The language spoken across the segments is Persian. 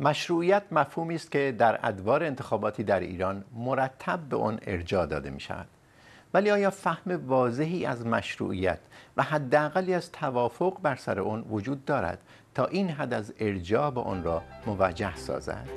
مشروعیت مفهومی است که در ادوار انتخاباتی در ایران مرتب به آن ارجاع داده می شود ولی آیا فهم واضحی از مشروعیت و حداقلی از توافق بر سر آن وجود دارد تا این حد از ارجاع به آن را موجه سازد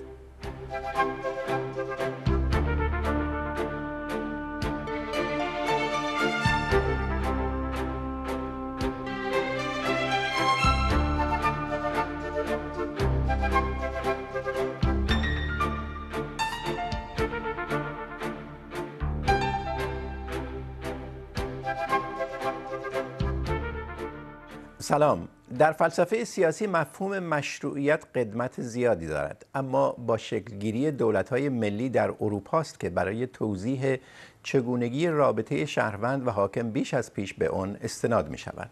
سلام در فلسفه سیاسی مفهوم مشروعیت قدمت زیادی دارد اما با شکلگیری های ملی در اروپا است که برای توضیح چگونگی رابطه شهروند و حاکم بیش از پیش به آن استناد می شود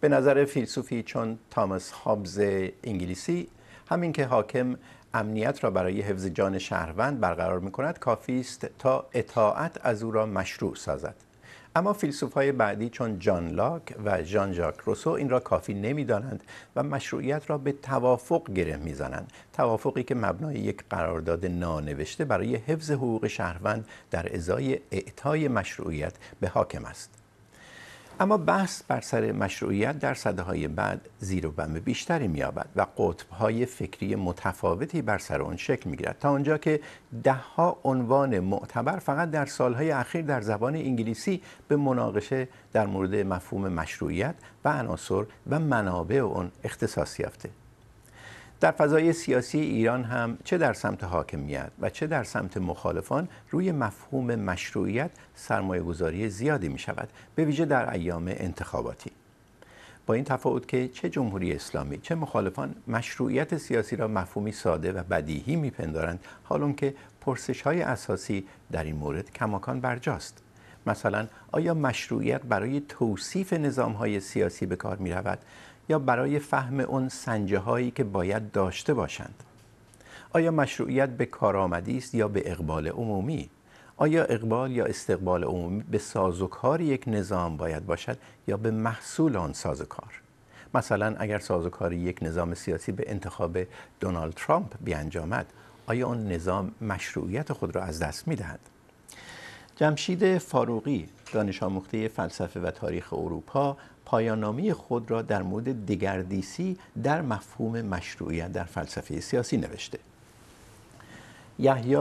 به نظر فیلسوفی چون تامس هابز انگلیسی همین که حاکم امنیت را برای حفظ جان شهروند برقرار می کند کافی است تا اطاعت از او را مشروع سازد اما فیلسوف های بعدی چون جان لاک و جان جاک روسو این را کافی دانند و مشروعیت را به توافق گره زنند توافقی که مبنای یک قرارداد نانوشته برای حفظ حقوق شهروند در ازای اعطای مشروعیت به حاکم است اما بحث بر سر مشروعیت در صده های بعد زیر و بم بیشتری مییابد و قطب های فکری متفاوتی بر سر آن شکل میگیرد تا آنجا که دهها عنوان معتبر فقط در سالهای اخیر در زبان انگلیسی به مناقشه در مورد مفهوم مشروعیت و عناصر و منابع آن اختصاص یافته در فضای سیاسی ایران هم چه در سمت حاکمیت و چه در سمت مخالفان روی مفهوم مشروعیت سرمایه گذاری زیادی می شود به ویژه در ایام انتخاباتی با این تفاوت که چه جمهوری اسلامی چه مخالفان مشروعیت سیاسی را مفهومی ساده و بدیهی میپندارند حالون که پرسش های اساسی در این مورد کماکان برجاست مثلا آیا مشروعیت برای توصیف نظام های سیاسی به کار می رود یا برای فهم اون سنجه هایی که باید داشته باشند آیا مشروعیت به کارآمدی است یا به اقبال عمومی آیا اقبال یا استقبال عمومی به سازوکار یک نظام باید باشد یا به محصول آن سازوکار مثلا اگر سازوکار یک نظام سیاسی به انتخاب دونالد ترامپ بیانجامد آیا آن نظام مشروعیت خود را از دست می دهد؟ جمشید فاروقی دانش آموخته فلسفه و تاریخ اروپا پایانامی خود را در مورد دگردیسی در مفهوم مشروعیت در فلسفه سیاسی نوشته یحیی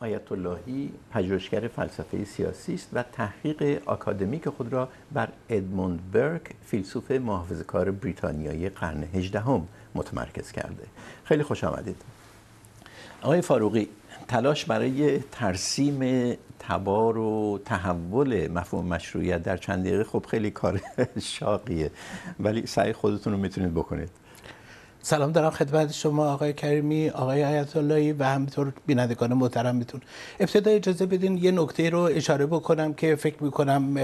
آیت اللهی پژوهشگر فلسفه سیاسی است و تحقیق آکادمیک خود را بر ادموند برک فیلسوف کار بریتانیایی قرن هجدهم متمرکز کرده خیلی خوش آمدید آقای فاروقی تلاش برای ترسیم تبار و تحول مفهوم مشروعیت در چند دقیقه خب خیلی کار شاقیه ولی سعی خودتون رو میتونید بکنید سلام دارم خدمت شما آقای کریمی آقای آیت اللهی و همینطور بینندگان میتون ابتدا اجازه بدین یه نکته رو اشاره بکنم که فکر میکنم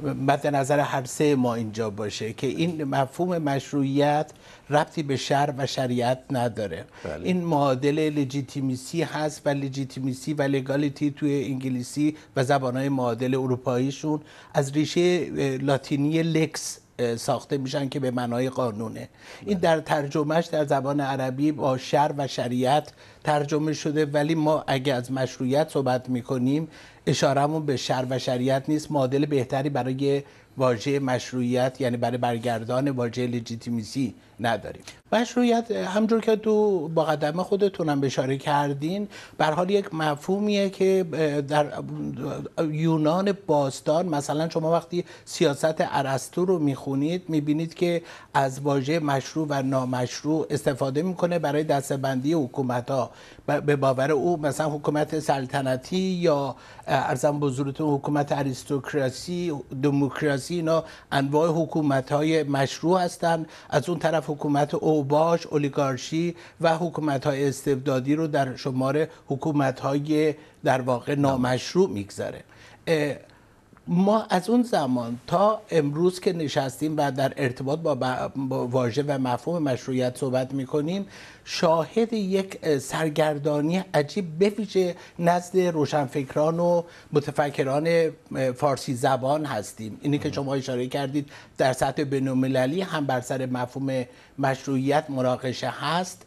مد نظر هر سه ما اینجا باشه که این مفهوم مشروعیت ربطی به شر و شریعت نداره بله. این معادل لجیتیمیسی هست و لجیتیمیسی و لگالیتی توی انگلیسی و زبانهای معادل اروپاییشون از ریشه لاتینی لکس ساخته میشن که به معنای قانونه این در ترجمهش در زبان عربی با شر و شریعت ترجمه شده ولی ما اگه از مشروعیت صحبت میکنیم اشارهمون به شر و شریعت نیست معادل بهتری برای واژه مشروعیت یعنی برای برگردان واژه لجیتیمیسی نداریم مشروعیت همجور که تو با قدم خودتونم بشاره کردین به حال یک مفهومیه که در یونان باستان مثلا شما وقتی سیاست ارسطو رو میخونید میبینید که از واژه مشروع و نامشروع استفاده میکنه برای دستبندی حکومت ها به باور او مثلا حکومت سلطنتی یا ارزم بزرگتون حکومت اریستوکراسی دموکراسی اینا انواع حکومت های مشروع هستن. از اون طرف حکومت اوباش اولیگارشی و حکومت های استبدادی رو در شمار حکومت های در واقع نامشروع میگذاره ما از اون زمان تا امروز که نشستیم و در ارتباط با, با واژه و مفهوم مشروعیت صحبت میکنیم شاهد یک سرگردانی عجیب بویژه نزد روشنفکران و متفکران فارسی زبان هستیم اینی که شما اشاره کردید در سطح بین‌المللی هم بر سر مفهوم مشروعیت مراقشه هست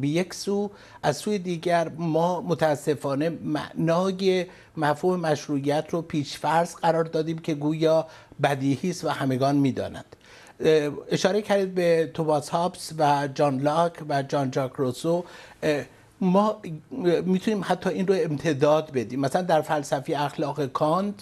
به یک سو از سوی دیگر ما متاسفانه معنای مفهوم مشروعیت رو پیشفرض قرار دادیم که گویا بدیهی است و همگان میدانند اشاره کردید به توماس هابس و جان لاک و جان جاک روسو ما میتونیم حتی این رو امتداد بدیم مثلا در فلسفی اخلاق کانت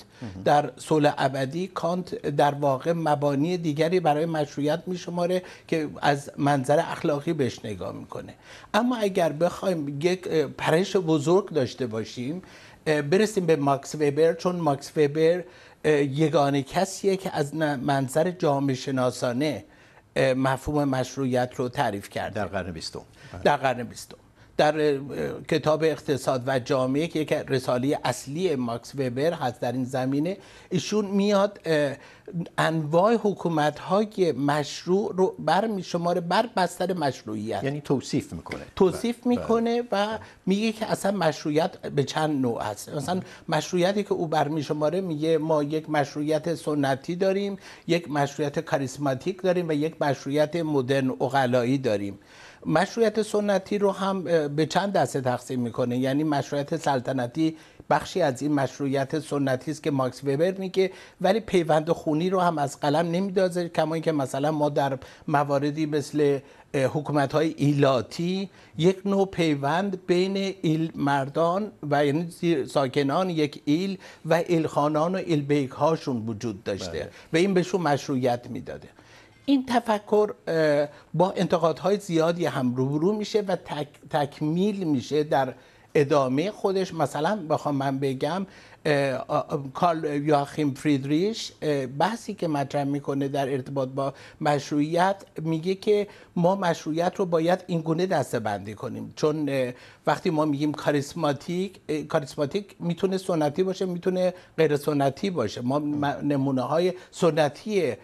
در سول ابدی کانت در واقع مبانی دیگری برای مشروعیت میشماره که از منظر اخلاقی بهش نگاه میکنه اما اگر بخوایم یک پرش بزرگ داشته باشیم برسیم به ماکس وبر چون ماکس وبر یگانه کسیه که از منظر جامعه شناسانه مفهوم مشروعیت رو تعریف کرده در قرن بیستم در قرن بیستم در کتاب اقتصاد و جامعه که یک رساله اصلی ماکس وبر هست در این زمینه ایشون میاد انواع حکومت های مشروع رو بر شماره بر بستر مشروعیت یعنی توصیف میکنه توصیف بله. میکنه بله. و میگه که اصلا مشروعیت به چند نوع است مثلا مشروعیتی که او بر شماره میگه ما یک مشروعیت سنتی داریم یک مشروعیت کاریسماتیک داریم و یک مشروعیت مدرن اقلایی داریم مشروعیت سنتی رو هم به چند دسته تقسیم میکنه یعنی مشروعیت سلطنتی بخشی از این مشروعیت سنتی است که ماکس وبر میگه ولی پیوند خونی رو هم از قلم نمیدازه کما اینکه مثلا ما در مواردی مثل حکومت های ایلاتی یک نوع پیوند بین ایل مردان و یعنی ساکنان یک ایل و خانان و بیک هاشون وجود داشته بله. و این بهشون مشروعیت میداده این تفکر با انتقادهای زیادی هم روبرو میشه و تکمیل میشه در ادامه خودش مثلا بخوام من بگم کارل یاخیم فریدریش بحثی که مطرح میکنه در ارتباط با مشروعیت میگه که ما مشروعیت رو باید این گونه دسته بندی کنیم چون وقتی ما میگیم کاریسماتیک کاریسماتیک میتونه سنتی باشه میتونه غیر سنتی باشه ما نمونه های سنتی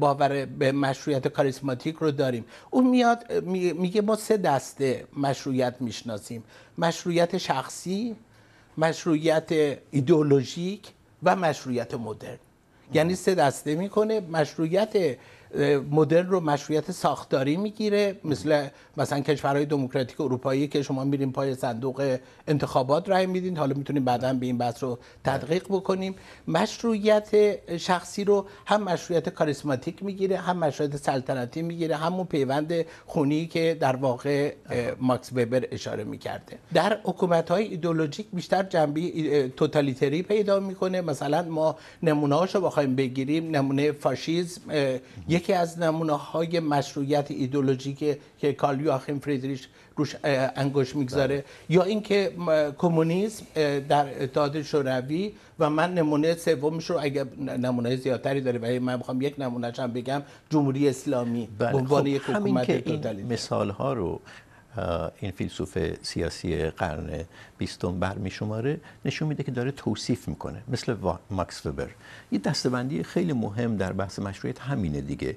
باور به مشروعیت کاریسماتیک رو داریم اون میاد میگه ما سه دسته مشروعیت میشناسیم مشروعیت شخصی مشروعیت ایدئولوژیک و مشروعیت مدرن یعنی سه دسته میکنه مشروعیت مدل رو مشروعیت ساختاری میگیره مثل مثلا کشورهای دموکراتیک اروپایی که شما میرین پای صندوق انتخابات رای میدین حالا میتونیم بعدا به این بحث رو تدقیق بکنیم مشروعیت شخصی رو هم مشروعیت کاریسماتیک میگیره هم مشروعیت سلطنتی میگیره همون پیوند خونی که در واقع ماکس وبر اشاره میکرده در حکومت های ایدولوژیک بیشتر جنبه توتالیتری پیدا میکنه مثلا ما نمونه هاشو بخوایم بگیریم نمونه فاشیسم یکی از نمونه های مشروعیت ایدولوژیک که کارل یواخیم فریدریش روش انگوش میگذاره بله. یا اینکه کمونیسم در اتحاد شوروی و من نمونه سومش رو اگر نمونه زیادتری داره ولی من میخوام یک نمونه هم بگم جمهوری اسلامی بله. به عنوان خب، یک حکومت مثال ها رو این فیلسوف سیاسی قرن بیستم برمی شماره نشون میده که داره توصیف میکنه مثل ماکس وبر یه دستبندی خیلی مهم در بحث مشروعیت همینه دیگه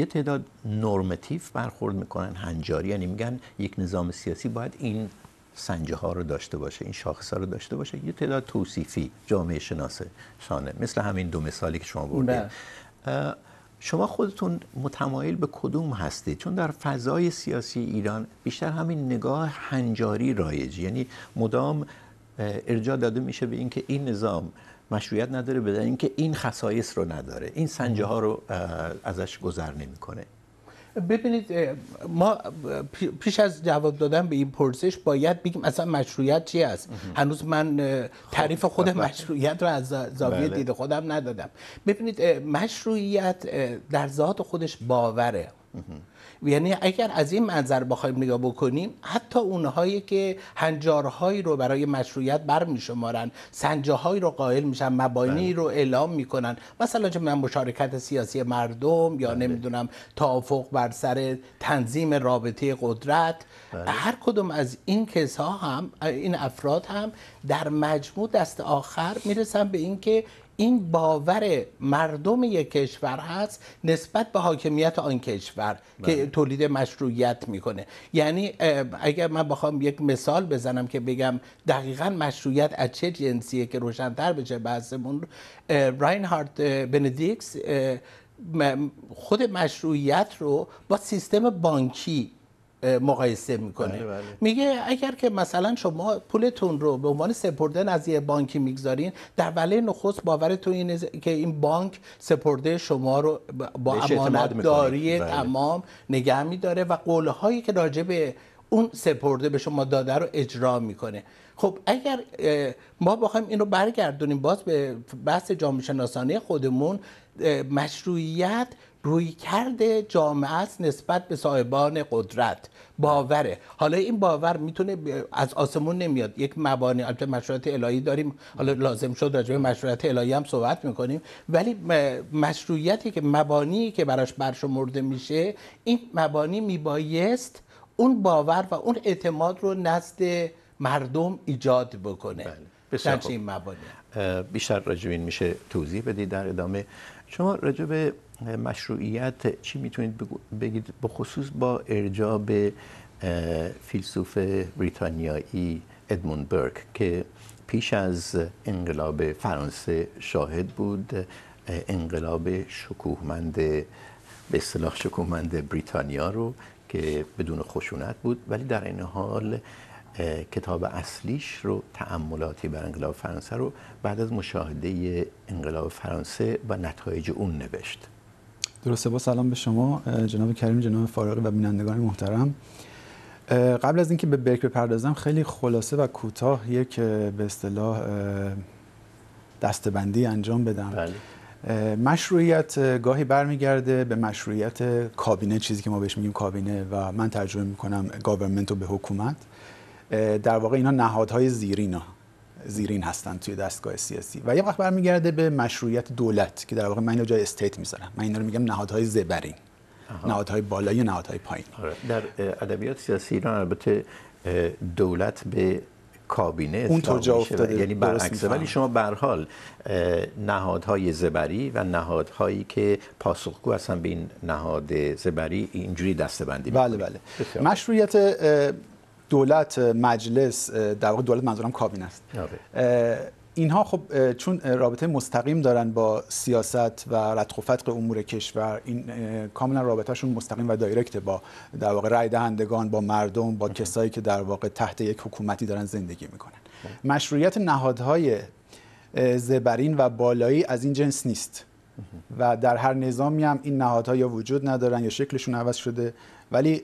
یه تعداد نرمتیف برخورد میکنن هنجاری یعنی میگن یک نظام سیاسی باید این سنجه ها رو داشته باشه این شاخص ها رو داشته باشه یه تعداد توصیفی جامعه شناسه شانه مثل همین دو مثالی که شما بردید بله. شما خودتون متمایل به کدوم هستید چون در فضای سیاسی ایران بیشتر همین نگاه هنجاری رایج یعنی مدام ارجاع داده میشه به اینکه این نظام مشروعیت نداره بدن اینکه این خصایص رو نداره این سنجه ها رو ازش گذر نمیکنه ببینید ما پیش از جواب دادن به این پرسش باید بگیم اصلا مشروعیت چی است هنوز من خب. تعریف خود بله. مشروعیت رو از زاویه بله. دید خودم ندادم ببینید مشروعیت در ذات خودش باوره یعنی اگر از این منظر بخوایم نگاه بکنیم حتی اونهایی که هنجارهایی رو برای مشروعیت برمیشمارن سنجههایی رو قائل میشن مبانی بله. رو اعلام میکنن مثلا چه من مشارکت سیاسی مردم یا بله. نمیدونم توافق بر سر تنظیم رابطه قدرت بله. هر کدوم از این کسا هم این افراد هم در مجموع دست آخر میرسن به اینکه این باور مردم یک کشور هست نسبت به حاکمیت آن کشور که بله. تولید مشروعیت میکنه یعنی اگر من بخوام یک مثال بزنم که بگم دقیقا مشروعیت از چه جنسیه که روشنتر بشه بحثمون راینهارد بندیکس خود مشروعیت رو با سیستم بانکی مقایسه میکنه بله، بله. میگه اگر که مثلا شما پولتون رو به عنوان سپردن از یه بانکی میگذارین در وله نخست باورتون اینه که این بانک سپرده شما رو با امانتداری بله. تمام نگه میداره و قولهایی که راجع به اون سپرده به شما داده رو اجرا میکنه خب اگر ما بخوایم این رو برگردونیم باز به بحث جامعه شناسانه خودمون مشروعیت کرده جامعه است نسبت به صاحبان قدرت باوره حالا این باور میتونه از آسمون نمیاد یک مبانی البته مشروعات الهی داریم حالا لازم شد راجع به مشروعات الهی هم صحبت میکنیم ولی مشروعیتی که مبانی که براش برشمرده میشه این مبانی میبایست اون باور و اون اعتماد رو نزد مردم ایجاد بکنه بله. بسیار این مبانی بیشتر راجع میشه توضیح بدید در ادامه شما راجع مشروعیت چی میتونید بگید بخصوص با ارجاع به فیلسوف بریتانیایی ادموند برک که پیش از انقلاب فرانسه شاهد بود انقلاب شکوهمند به اصطلاح شکوهمند بریتانیا رو که بدون خشونت بود ولی در این حال کتاب اصلیش رو تأملاتی بر انقلاب فرانسه رو بعد از مشاهده انقلاب فرانسه و نتایج اون نوشت درسته با سلام به شما جناب کریم جناب فارقی و بینندگان محترم قبل از اینکه به برک بپردازم خیلی خلاصه و کوتاه یک به اصطلاح دستبندی انجام بدم بله. مشروعیت گاهی برمیگرده به مشروعیت کابینه چیزی که ما بهش میگیم کابینه و من ترجمه میکنم گاورمنت رو به حکومت در واقع اینا نهادهای زیرین زیرین هستن توی دستگاه سیاسی و یه وقت برمیگرده به مشروعیت دولت که در واقع من اینو جای استیت میذارم من اینا رو میگم نهادهای زبرین نهادهای بالایی و نهادهای پایین آره. در ادبیات سیاسی ایران البته دولت به کابینه اون جا افتاده یعنی ولی شما به حال نهادهای زبری و نهادهایی که پاسخگو هستن به این نهاد زبری اینجوری دستبندی بله بله مشروعیت دولت مجلس در واقع دولت منظورم کابین است آره. اینها خب چون رابطه مستقیم دارن با سیاست و رتق و فتق امور کشور این کاملا رابطهشون مستقیم و دایرکت با در واقع رای دهندگان با مردم با کسایی که در واقع تحت یک حکومتی دارن زندگی میکنن مشروعیت نهادهای زبرین و بالایی از این جنس نیست و در هر نظامی هم این نهادها یا وجود ندارن یا شکلشون عوض شده ولی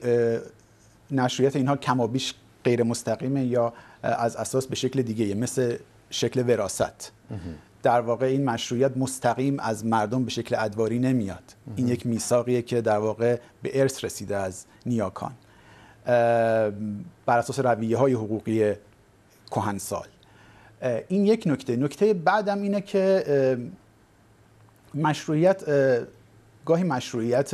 نشریت اینها کما بیش غیر مستقیمه یا از اساس به شکل دیگه مثل شکل وراست در واقع این مشروعیت مستقیم از مردم به شکل ادواری نمیاد این یک میثاقیه که در واقع به ارث رسیده از نیاکان بر اساس رویه های حقوقی کهنسال این یک نکته نکته بعدم اینه که مشروعیت گاهی مشروعیت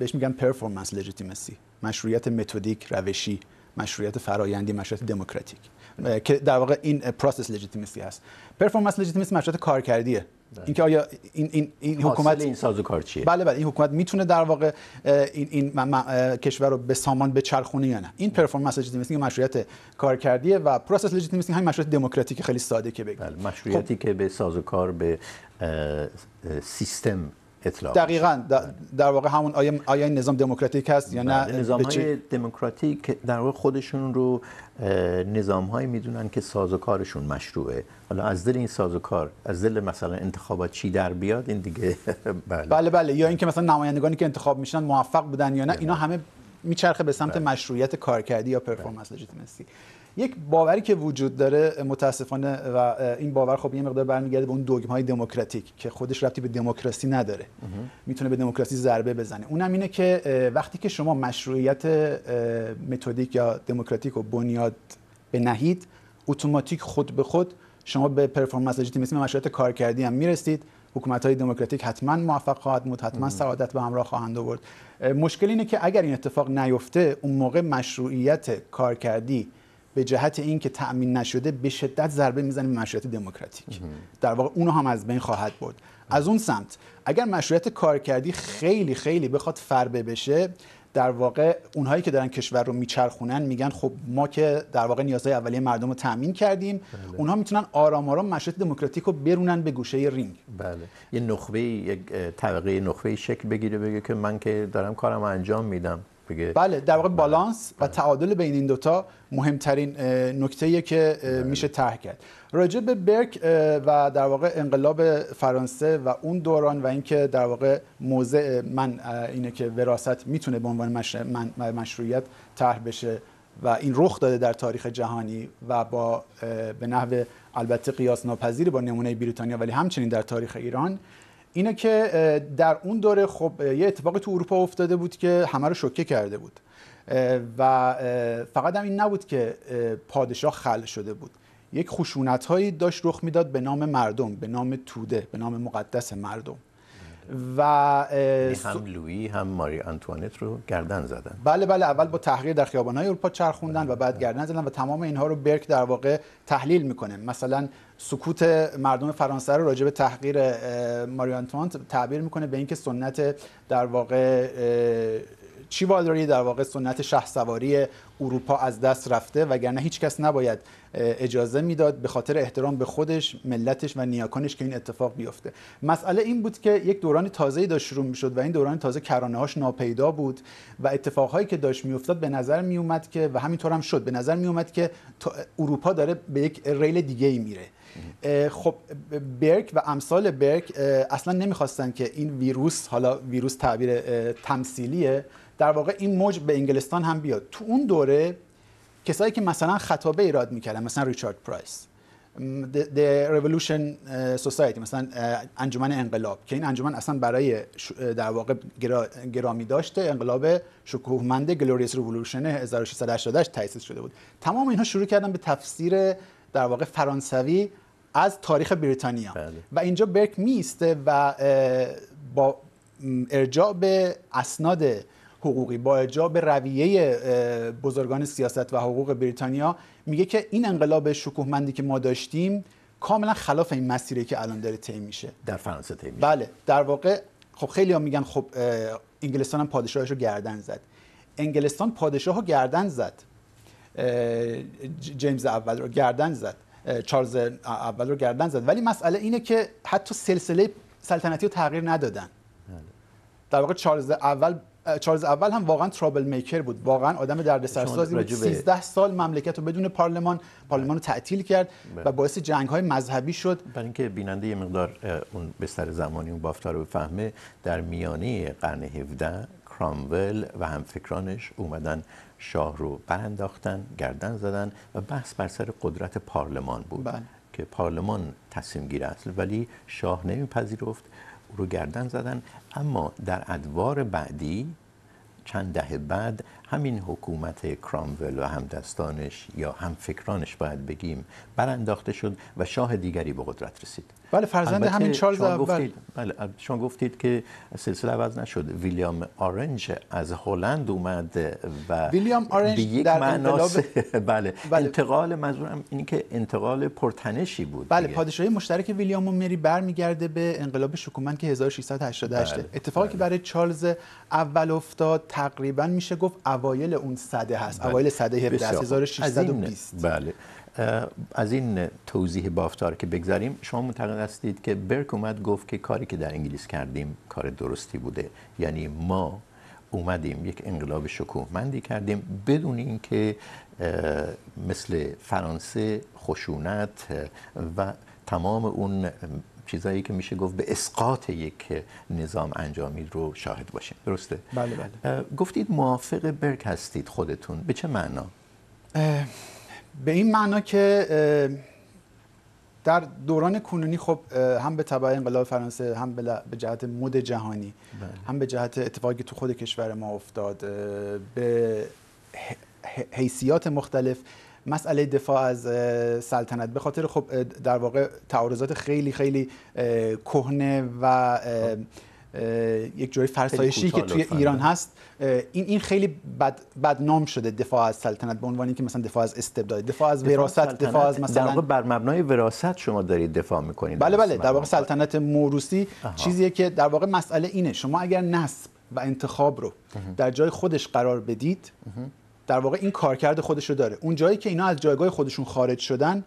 بهش میگن پرفورمنس لجیتیمسی مشروعیت متدیک روشی مشروعیت فرایندی مشروعیت دموکراتیک که در واقع این پروسس لجیتیمسی هست پرفورمنس لژیتیمسی مشروعیت کارکردیه بله. اینکه آیا این این این حکومت این سازوکار چیه بله بله این حکومت میتونه در واقع این این کشور رو به سامان چرخونه یا نه این پرفورمنس که بله. مشروعیت کارکردیه و پروسس لژیتیمیسی همین مشروعیت دموکراتیک خیلی ساده که بگیم بله مشروعیتی خب. که به سازوکار به سیستم دقیقا بله. در واقع همون آیا, این نظام دموکراتیک هست یا نه بله، نظام های دموکراتیک در واقع خودشون رو نظام هایی میدونن که سازوکارشون مشروعه حالا از دل این کار از دل مثلا انتخابات چی در بیاد این دیگه بله بله, بله. یا اینکه مثلا نمایندگانی که انتخاب میشنن موفق بودن یا نه بله. اینا همه میچرخه به سمت بله. مشروعیت کارکردی یا پرفورمنس بله. یک باوری که وجود داره متاسفانه و این باور خب یه مقدار برمیگرده به اون دوگم های دموکراتیک که خودش ربطی به دموکراسی نداره میتونه به دموکراسی ضربه بزنه اونم اینه که وقتی که شما مشروعیت متدیک یا دموکراتیک و بنیاد به نهید اتوماتیک خود به خود شما به پرفورمنس مثل مشروعیت کارکردی هم میرسید حکومت های دموکراتیک حتما موفق خواهد بود حتما سعادت به همراه خواهند آورد مشکل اینه که اگر این اتفاق نیفته اون موقع مشروعیت کارکردی به جهت اینکه تأمین نشده به شدت ضربه میزنیم به مشروعیت دموکراتیک در واقع اونو هم از بین خواهد بود از اون سمت اگر مشروعیت کارکردی خیلی خیلی بخواد فربه بشه در واقع اونهایی که دارن کشور رو میچرخونن میگن خب ما که در واقع نیازهای اولیه مردم رو تامین کردیم بله. اونها میتونن آرام آرام مشروط دموکراتیک رو برونن به گوشه رینگ بله یه نخبه یک طبقه نخبه شکل بگیره بگه که من که دارم کارم انجام میدم بله در واقع بله. بالانس و بله. تعادل بین این دوتا مهمترین نکته که بله. میشه طرح کرد راجع به برک و در واقع انقلاب فرانسه و اون دوران و اینکه در واقع موضع من اینه که وراست میتونه به عنوان مشروعیت طرح بشه و این رخ داده در تاریخ جهانی و با به نحو البته قیاس ناپذیر با نمونه بریتانیا ولی همچنین در تاریخ ایران اینه که در اون دوره خب یه اتفاقی تو اروپا افتاده بود که همه رو شوکه کرده بود و فقط هم این نبود که پادشاه خل شده بود یک خشونت هایی داشت رخ میداد به نام مردم به نام توده به نام مقدس مردم و یعنی هم لویی هم ماری آنتوانت رو گردن زدن بله بله اول با تحقیر در خیابان‌های اروپا چرخوندن و بعد بله. گردن زدن و تمام اینها رو برک در واقع تحلیل میکنه مثلا سکوت مردم فرانسه رو راجع به تحقیر ماری آنتوانت تعبیر میکنه به اینکه سنت در واقع چی در واقع سنت شهر سواری اروپا از دست رفته وگرنه هیچ کس نباید اجازه میداد به خاطر احترام به خودش ملتش و نیاکانش که این اتفاق بیفته مسئله این بود که یک دوران تازه‌ای داشت شروع میشد و این دوران تازه هاش ناپیدا بود و اتفاقهایی که داشت میافتاد به نظر میومد که و همینطور هم شد به نظر میومد که اروپا داره به یک ریل دیگه ای میره خب برک و امثال برک اصلا نمیخواستن که این ویروس حالا ویروس تعبیر تمثیلیه در واقع این موج به انگلستان هم بیاد تو اون دوره کسایی که مثلا خطابه ایراد میکردن مثلا ریچارد پرایس The Revolution uh, Society مثلا uh, انجمن انقلاب که این انجمن اصلا برای uh, در واقع گرامی داشته انقلاب شکوهمند گلوریس ریولوشن 1688 تأسیس شده بود تمام اینها شروع کردن به تفسیر در واقع فرانسوی از تاریخ بریتانیا بله. و اینجا برک میسته و با ارجاع به اسناد حقوقی با اجاب رویه بزرگان سیاست و حقوق بریتانیا میگه که این انقلاب شکوهمندی که ما داشتیم کاملا خلاف این مسیری که الان داره طی میشه در فرانسه طی میشه بله در واقع خب خیلی ها میگن خب انگلستان هم پادشاهش رو گردن زد انگلستان پادشاه رو گردن زد جیمز اول رو گردن زد چارلز اول رو گردن زد ولی مسئله اینه که حتی سلسله سلطنتی رو تغییر ندادن بله. در واقع چارلز اول چارلز اول هم واقعا ترابل میکر بود واقعا آدم سازی بود 13 سال مملکت رو بدون پارلمان پارلمان رو تعطیل کرد و بله. باعث جنگ های مذهبی شد برای اینکه بیننده یه مقدار اون بستر زمانی اون بافتار رو بفهمه در میانه قرن 17 کرامول و همفکرانش اومدن شاه رو برانداختن گردن زدن و بحث بر سر قدرت پارلمان بود بله. که پارلمان تصمیم گیر اصل ولی شاه نمیپذیرفت رو گردن زدن اما در ادوار بعدی چند دهه بعد همین حکومت کرامول و همدستانش یا همفکرانش باید بگیم برانداخته شد و شاه دیگری به قدرت رسید بله فرزند همین چارلز اول بله شما گفتید که سلسله عوض نشد ویلیام آرنج از هلند اومد و ویلیام آرنج به در انقلاب بله. بله انتقال منظورم اینه که انتقال پرتنشی بود بله پادشاهی مشترک ویلیام و مری برمیگرده به انقلاب شکومن که 1688 بله. اتفاقی بله. که برای چارلز اول افتاد تقریبا میشه گفت اوایل اون صده هست بله. اوایل صده 17 1620 بله از این توضیح بافتار که بگذاریم شما معتقد هستید که برک اومد گفت که کاری که در انگلیس کردیم کار درستی بوده یعنی ما اومدیم یک انقلاب شکوهمندی کردیم بدون اینکه مثل فرانسه خشونت و تمام اون چیزایی که میشه گفت به اسقاط یک نظام انجامید رو شاهد باشیم درسته بله بله گفتید موافق برک هستید خودتون به چه معنا به این معنا که در دوران کنونی خب هم به تبع انقلاب فرانسه هم به جهت مد جهانی بله. هم به جهت اتفاقی که تو خود کشور ما افتاد به حیثیات مختلف مسئله دفاع از سلطنت به خاطر خب در واقع تعارضات خیلی خیلی کهنه و یک جوری فرسایشی که توی ایران هست این این خیلی بد بدنام شده دفاع از سلطنت به عنوان اینکه مثلا دفاع از استبداد دفاع از وراثت دفاع از مثلا در واقع بر مبنای وراثت شما دارید دفاع میکنید بله بله در واقع سلطنت موروسی چیزیه که در واقع مسئله اینه شما اگر نسب و انتخاب رو در جای خودش قرار بدید در واقع این کارکرد خودش رو داره اون جایی که اینا از جایگاه خودشون خارج شدن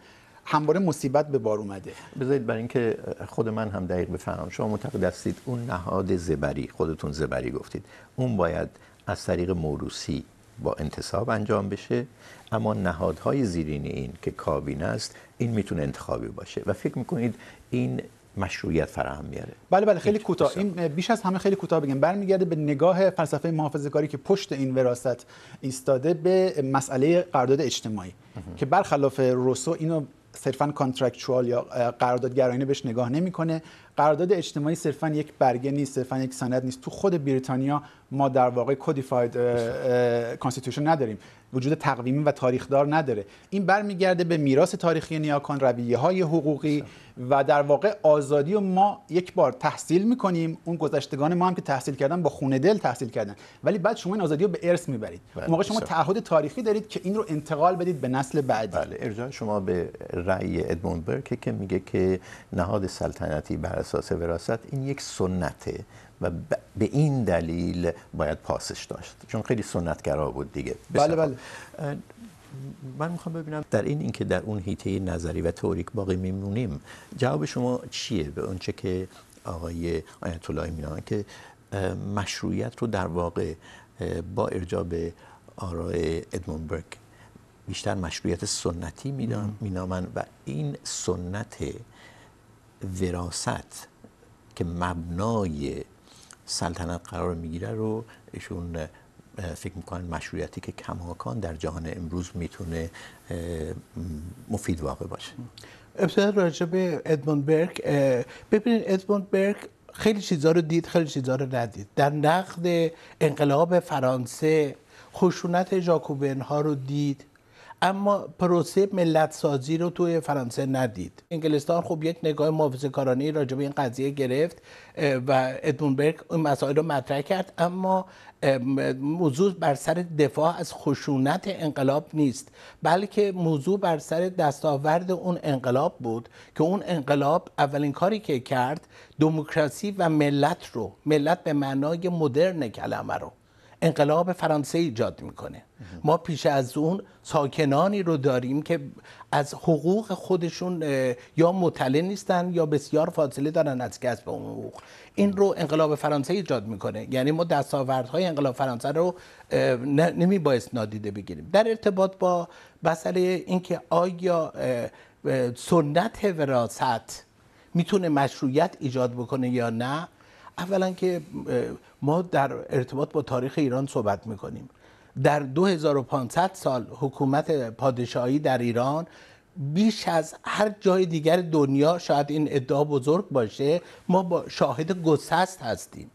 همواره مصیبت به بار اومده بذارید برای اینکه خود من هم دقیق بفهمم شما معتقد هستید اون نهاد زبری خودتون زبری گفتید اون باید از طریق موروسی با انتصاب انجام بشه اما نهادهای زیرین این که کابینه است این میتونه انتخابی باشه و فکر میکنید این مشروعیت فراهم میاره بله بله خیلی کوتاه این بیش از همه خیلی کوتاه بگم برمیگرده به نگاه فلسفه محافظه‌کاری که پشت این وراثت ایستاده به مسئله قرارداد اجتماعی که برخلاف روسو اینو صرفا کانترکچوال یا قراردادگرایانه بهش نگاه نمیکنه قرارداد اجتماعی صرفا یک برگه نیست صرفا یک سند نیست تو خود بریتانیا ما در واقع کودیفاید کانستیتوشن نداریم وجود تقویمی و تاریخدار نداره این برمیگرده به میراث تاریخی نیاکان رویه های حقوقی و در واقع آزادی و ما یک بار تحصیل میکنیم اون گذشتگان ما هم که تحصیل کردن با خونه دل تحصیل کردن ولی بعد شما این آزادی رو به ارث میبرید بله. موقع شما تعهد تاریخی دارید که این رو انتقال بدید به نسل بعدی بله، ارجاع شما به رأی ادموند برکه که میگه که نهاد سلطنتی بر اساس وراثت این یک سنته و به این دلیل باید پاسش داشت چون خیلی سنتگرا بود دیگه خب. بله بله من میخوام ببینم در این اینکه در اون هیته نظری و تئوریک باقی میمونیم جواب شما چیه به اونچه که آقای آیت الله که مشروعیت رو در واقع با ارجاع به آرای ادمون بیشتر مشروعیت سنتی مینامن و این سنت وراثت که مبنای سلطنت قرار میگیره رو ایشون فکر میکنن مشروعیتی که کماکان در جهان امروز میتونه مفید واقع باشه ابتدا راجع به ادموند برک ببینید ادموند برک خیلی چیزها رو دید خیلی چیزها رو ندید در نقد انقلاب فرانسه خشونت ژاکوبن ها رو دید اما پروسه ملت سازی رو توی فرانسه ندید انگلستان خب یک نگاه محافظه کارانه راجع به این قضیه گرفت و ادمون این مسائل رو مطرح کرد اما موضوع بر سر دفاع از خشونت انقلاب نیست بلکه موضوع بر سر دستاورد اون انقلاب بود که اون انقلاب اولین کاری که کرد دموکراسی و ملت رو ملت به معنای مدرن کلمه رو انقلاب فرانسه ایجاد میکنه ما پیش از اون ساکنانی رو داریم که از حقوق خودشون یا مطلع نیستن یا بسیار فاصله دارن از کسب اون حقوق این رو انقلاب فرانسه ایجاد میکنه یعنی ما دستاوردهای انقلاب فرانسه رو نمی باعث نادیده بگیریم در ارتباط با مسئله اینکه آیا سنت وراثت میتونه مشروعیت ایجاد بکنه یا نه اولا که ما در ارتباط با تاریخ ایران صحبت میکنیم در 2500 سال حکومت پادشاهی در ایران بیش از هر جای دیگر دنیا شاید این ادعا بزرگ باشه ما با شاهد گسست هستیم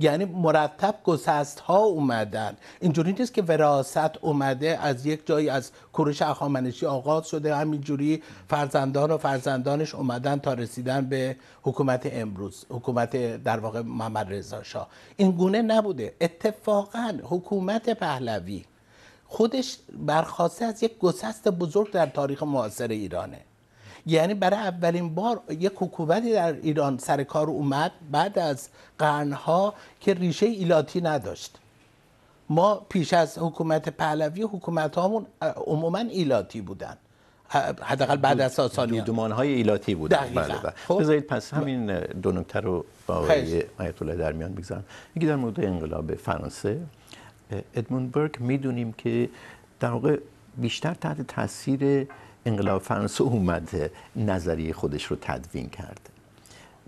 یعنی مرتب گسست ها اومدن اینجوری نیست که وراست اومده از یک جایی از کوروش اخامنشی آغاز شده همینجوری فرزندان و فرزندانش اومدن تا رسیدن به حکومت امروز حکومت در واقع محمد رضا شاه این گونه نبوده اتفاقا حکومت پهلوی خودش برخواسته از یک گسست بزرگ در تاریخ معاصر ایرانه یعنی برای اولین بار یک حکومتی در ایران سر کار اومد بعد از قرنها که ریشه ایلاتی نداشت ما پیش از حکومت پهلوی حکومت هامون عموما ایلاتی بودن حداقل بعد از ساسانیان دومان های ایلاتی بود بله, بله. خب. بذارید پس همین دو نکته رو با آیت الله در میان بگذارم یکی در مورد انقلاب فرانسه ادموند برگ میدونیم که در واقع بیشتر تحت تاثیر انقلاب فرانسه اومده نظریه خودش رو تدوین کرد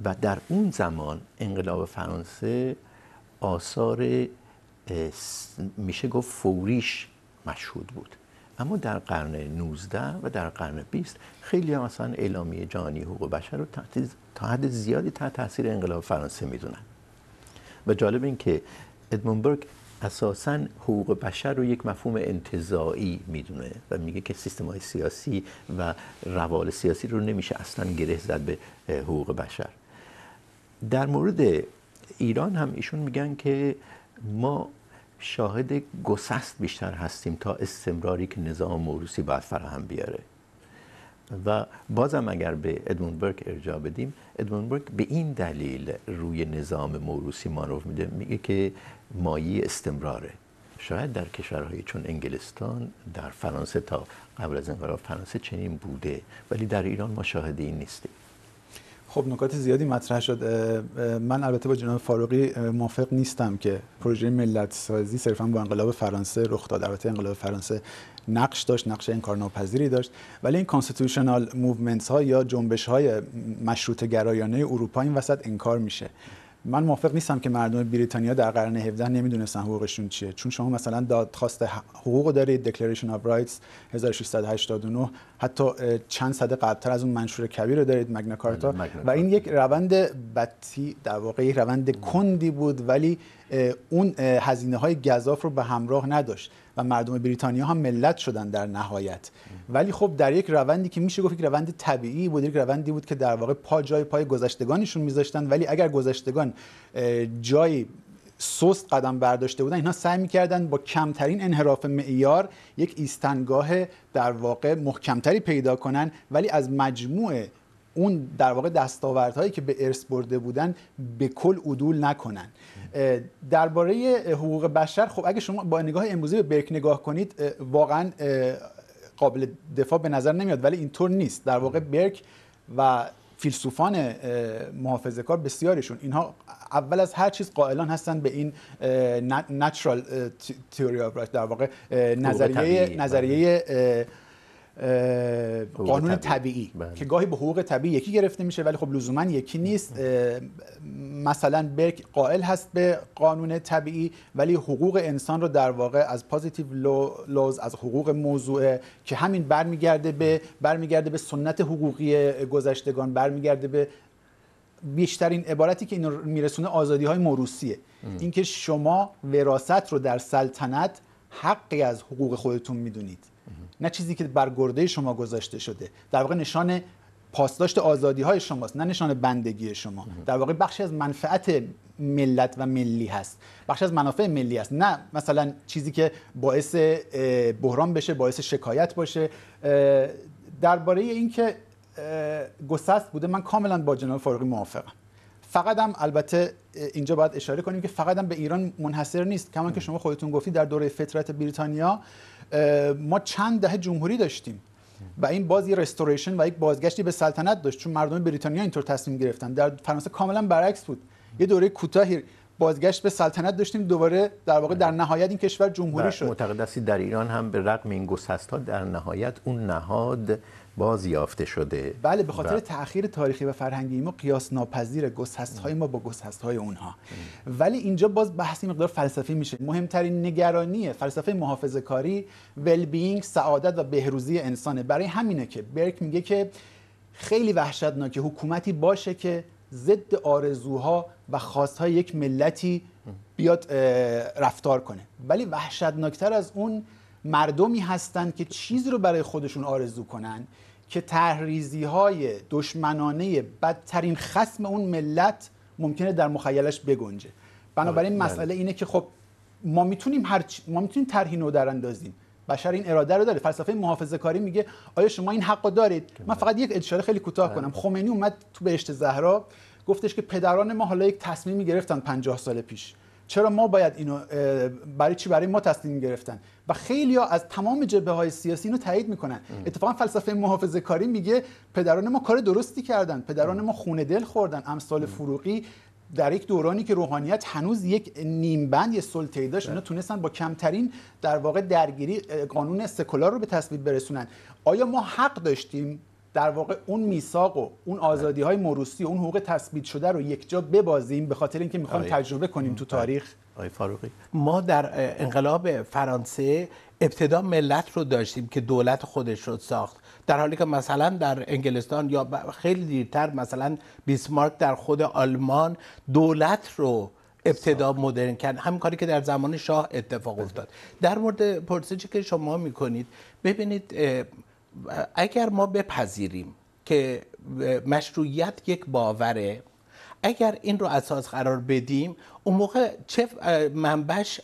و در اون زمان انقلاب فرانسه آثار میشه گفت فوریش مشهود بود اما در قرن 19 و در قرن 20 خیلی هم مثلا اعلامیه جهانی حقوق بشر رو تا حد زیادی تحت تاثیر انقلاب فرانسه میدونن و جالب این که ادمونبرگ اساسا حقوق بشر رو یک مفهوم انتظایی میدونه و میگه که سیستم های سیاسی و روال سیاسی رو نمیشه اصلا گره زد به حقوق بشر در مورد ایران هم ایشون میگن که ما شاهد گسست بیشتر هستیم تا استمراری که نظام موروسی باید فراهم بیاره و بازم اگر به ادمون برک ارجاع بدیم ادمون برک به این دلیل روی نظام موروسی معروف میده میگه که مایی استمراره شاید در کشورهای چون انگلستان در فرانسه تا قبل از انقلاب فرانسه چنین بوده ولی در ایران ما شاهد این نیستیم خب نکات زیادی مطرح شد من البته با جناب فاروقی موافق نیستم که پروژه ملت سازی صرفا با انقلاب فرانسه رخ داد البته انقلاب فرانسه نقش داشت نقش انکارناپذیری داشت ولی این کانستیتوشنال موومنتس ها یا جنبش های مشروط گرایانه اروپا این وسط انکار میشه من موافق نیستم که مردم بریتانیا در قرن 17 نمیدونستن حقوقشون چیه چون شما مثلا دادخواست حقوق دارید دکلریشن of رایتس 1689 حتی چند صد قبلتر از اون منشور کبیر رو دارید مگنا کارتا بله، و این یک روند بطی در واقع روند کندی بود ولی اون هزینه های گذاف رو به همراه نداشت و مردم بریتانیا هم ملت شدن در نهایت ولی خب در یک روندی که میشه گفت یک روند طبیعی بود یک روندی بود که در واقع پا جای پای گذشتگانشون میذاشتن ولی اگر گذشتگان جای سست قدم برداشته بودن اینها سعی میکردن با کمترین انحراف معیار یک ایستنگاه در واقع محکمتری پیدا کنن ولی از مجموع اون در واقع دستاوردهایی که به ارث برده بودن به کل عدول نکنن درباره حقوق بشر خب اگه شما با نگاه امروزی به برک نگاه کنید واقعا قابل دفاع به نظر نمیاد ولی اینطور نیست در واقع برک و فیلسوفان محافظه کار بسیارشون اینها اول از هر چیز قائلان هستند به این نترال تیوری آف در واقع نظریه نظریه بله. قانون طبیعی بله. که گاهی به حقوق طبیعی یکی گرفته میشه ولی خب لزوما یکی نیست مثلا برک قائل هست به قانون طبیعی ولی حقوق انسان رو در واقع از پازیتیو لوز از حقوق موضوعه که همین برمیگرده به برمیگرده به سنت حقوقی گذشتگان برمیگرده به بیشترین عبارتی که این میرسونه آزادی های موروسیه اینکه شما وراست رو در سلطنت حقی از حقوق خودتون میدونید نه چیزی که بر گرده شما گذاشته شده در واقع نشان پاسداشت آزادی های شماست نه نشان بندگی شما در واقع بخشی از منفعت ملت و ملی هست بخشی از منافع ملی است نه مثلا چیزی که باعث بحران بشه باعث شکایت باشه درباره اینکه گسست بوده من کاملا با جناب فاروقی موافقم فقط هم البته اینجا باید اشاره کنیم که فقط هم به ایران منحصر نیست کما که شما خودتون گفتی در دوره فترت بریتانیا ما چند دهه جمهوری داشتیم و این باز یه رستوریشن و یک بازگشتی به سلطنت داشت چون مردم بریتانیا اینطور تصمیم گرفتن در فرانسه کاملا برعکس بود یه دوره کوتاهی بازگشت به سلطنت داشتیم دوباره در واقع در نهایت این کشور جمهوری شد معتقد در ایران هم به رغم این گسست ها در نهایت اون نهاد یافته شده بله به خاطر و... تاخیر تاریخی و فرهنگی ما قیاس ناپذیر گسست های ما با گسست های اونها ولی اینجا باز بحثی مقدار فلسفی میشه مهمترین نگرانی فلسفه محافظه کاری بینگ سعادت و بهروزی انسانه برای همینه که برک میگه که خیلی وحشتناکه حکومتی باشه که ضد آرزوها و خواستهای یک ملتی بیاد رفتار کنه ولی وحشتناکتر از اون مردمی هستند که چیز رو برای خودشون آرزو کنن که تحریزی های دشمنانه بدترین خسم اون ملت ممکنه در مخیلش بگنجه بنابراین بله. مسئله اینه که خب ما میتونیم هر ما میتونیم طرحی نو در اندازیم بشر این اراده رو داره فلسفه محافظه کاری میگه آیا شما این حق دارید بله. من فقط یک اشاره خیلی کوتاه بله. کنم خمینی اومد تو بهشت زهرا گفتش که پدران ما حالا یک تصمیمی گرفتن 50 سال پیش چرا ما باید اینو برای چی برای ما تصمیم گرفتن و خیلی ها از تمام جبه های سیاسی اینو تایید میکنن اتفاقا فلسفه محافظه کاری میگه پدران ما کار درستی کردن پدران ما خونه دل خوردن امثال فروقی در یک دورانی که روحانیت هنوز یک نیمبند یه سلطه‌ای داشت اینا تونستن با کمترین در واقع درگیری قانون سکولار رو به تصویب برسونن آیا ما حق داشتیم در واقع اون میثاق و اون آزادی های موروثی و اون حقوق تثبیت شده رو یکجا ببازیم به خاطر اینکه میخوایم تجربه کنیم تو تاریخ آقای فاروقی ما در انقلاب فرانسه ابتدا ملت رو داشتیم که دولت خودش رو ساخت در حالی که مثلا در انگلستان یا خیلی دیرتر مثلا بیسمارک در خود آلمان دولت رو ابتدا مدرن کرد همین کاری که در زمان شاه اتفاق بله. افتاد در مورد پرسشی که شما میکنید ببینید اگر ما بپذیریم که مشروعیت یک باوره اگر این رو اساس قرار بدیم اون موقع چه منبش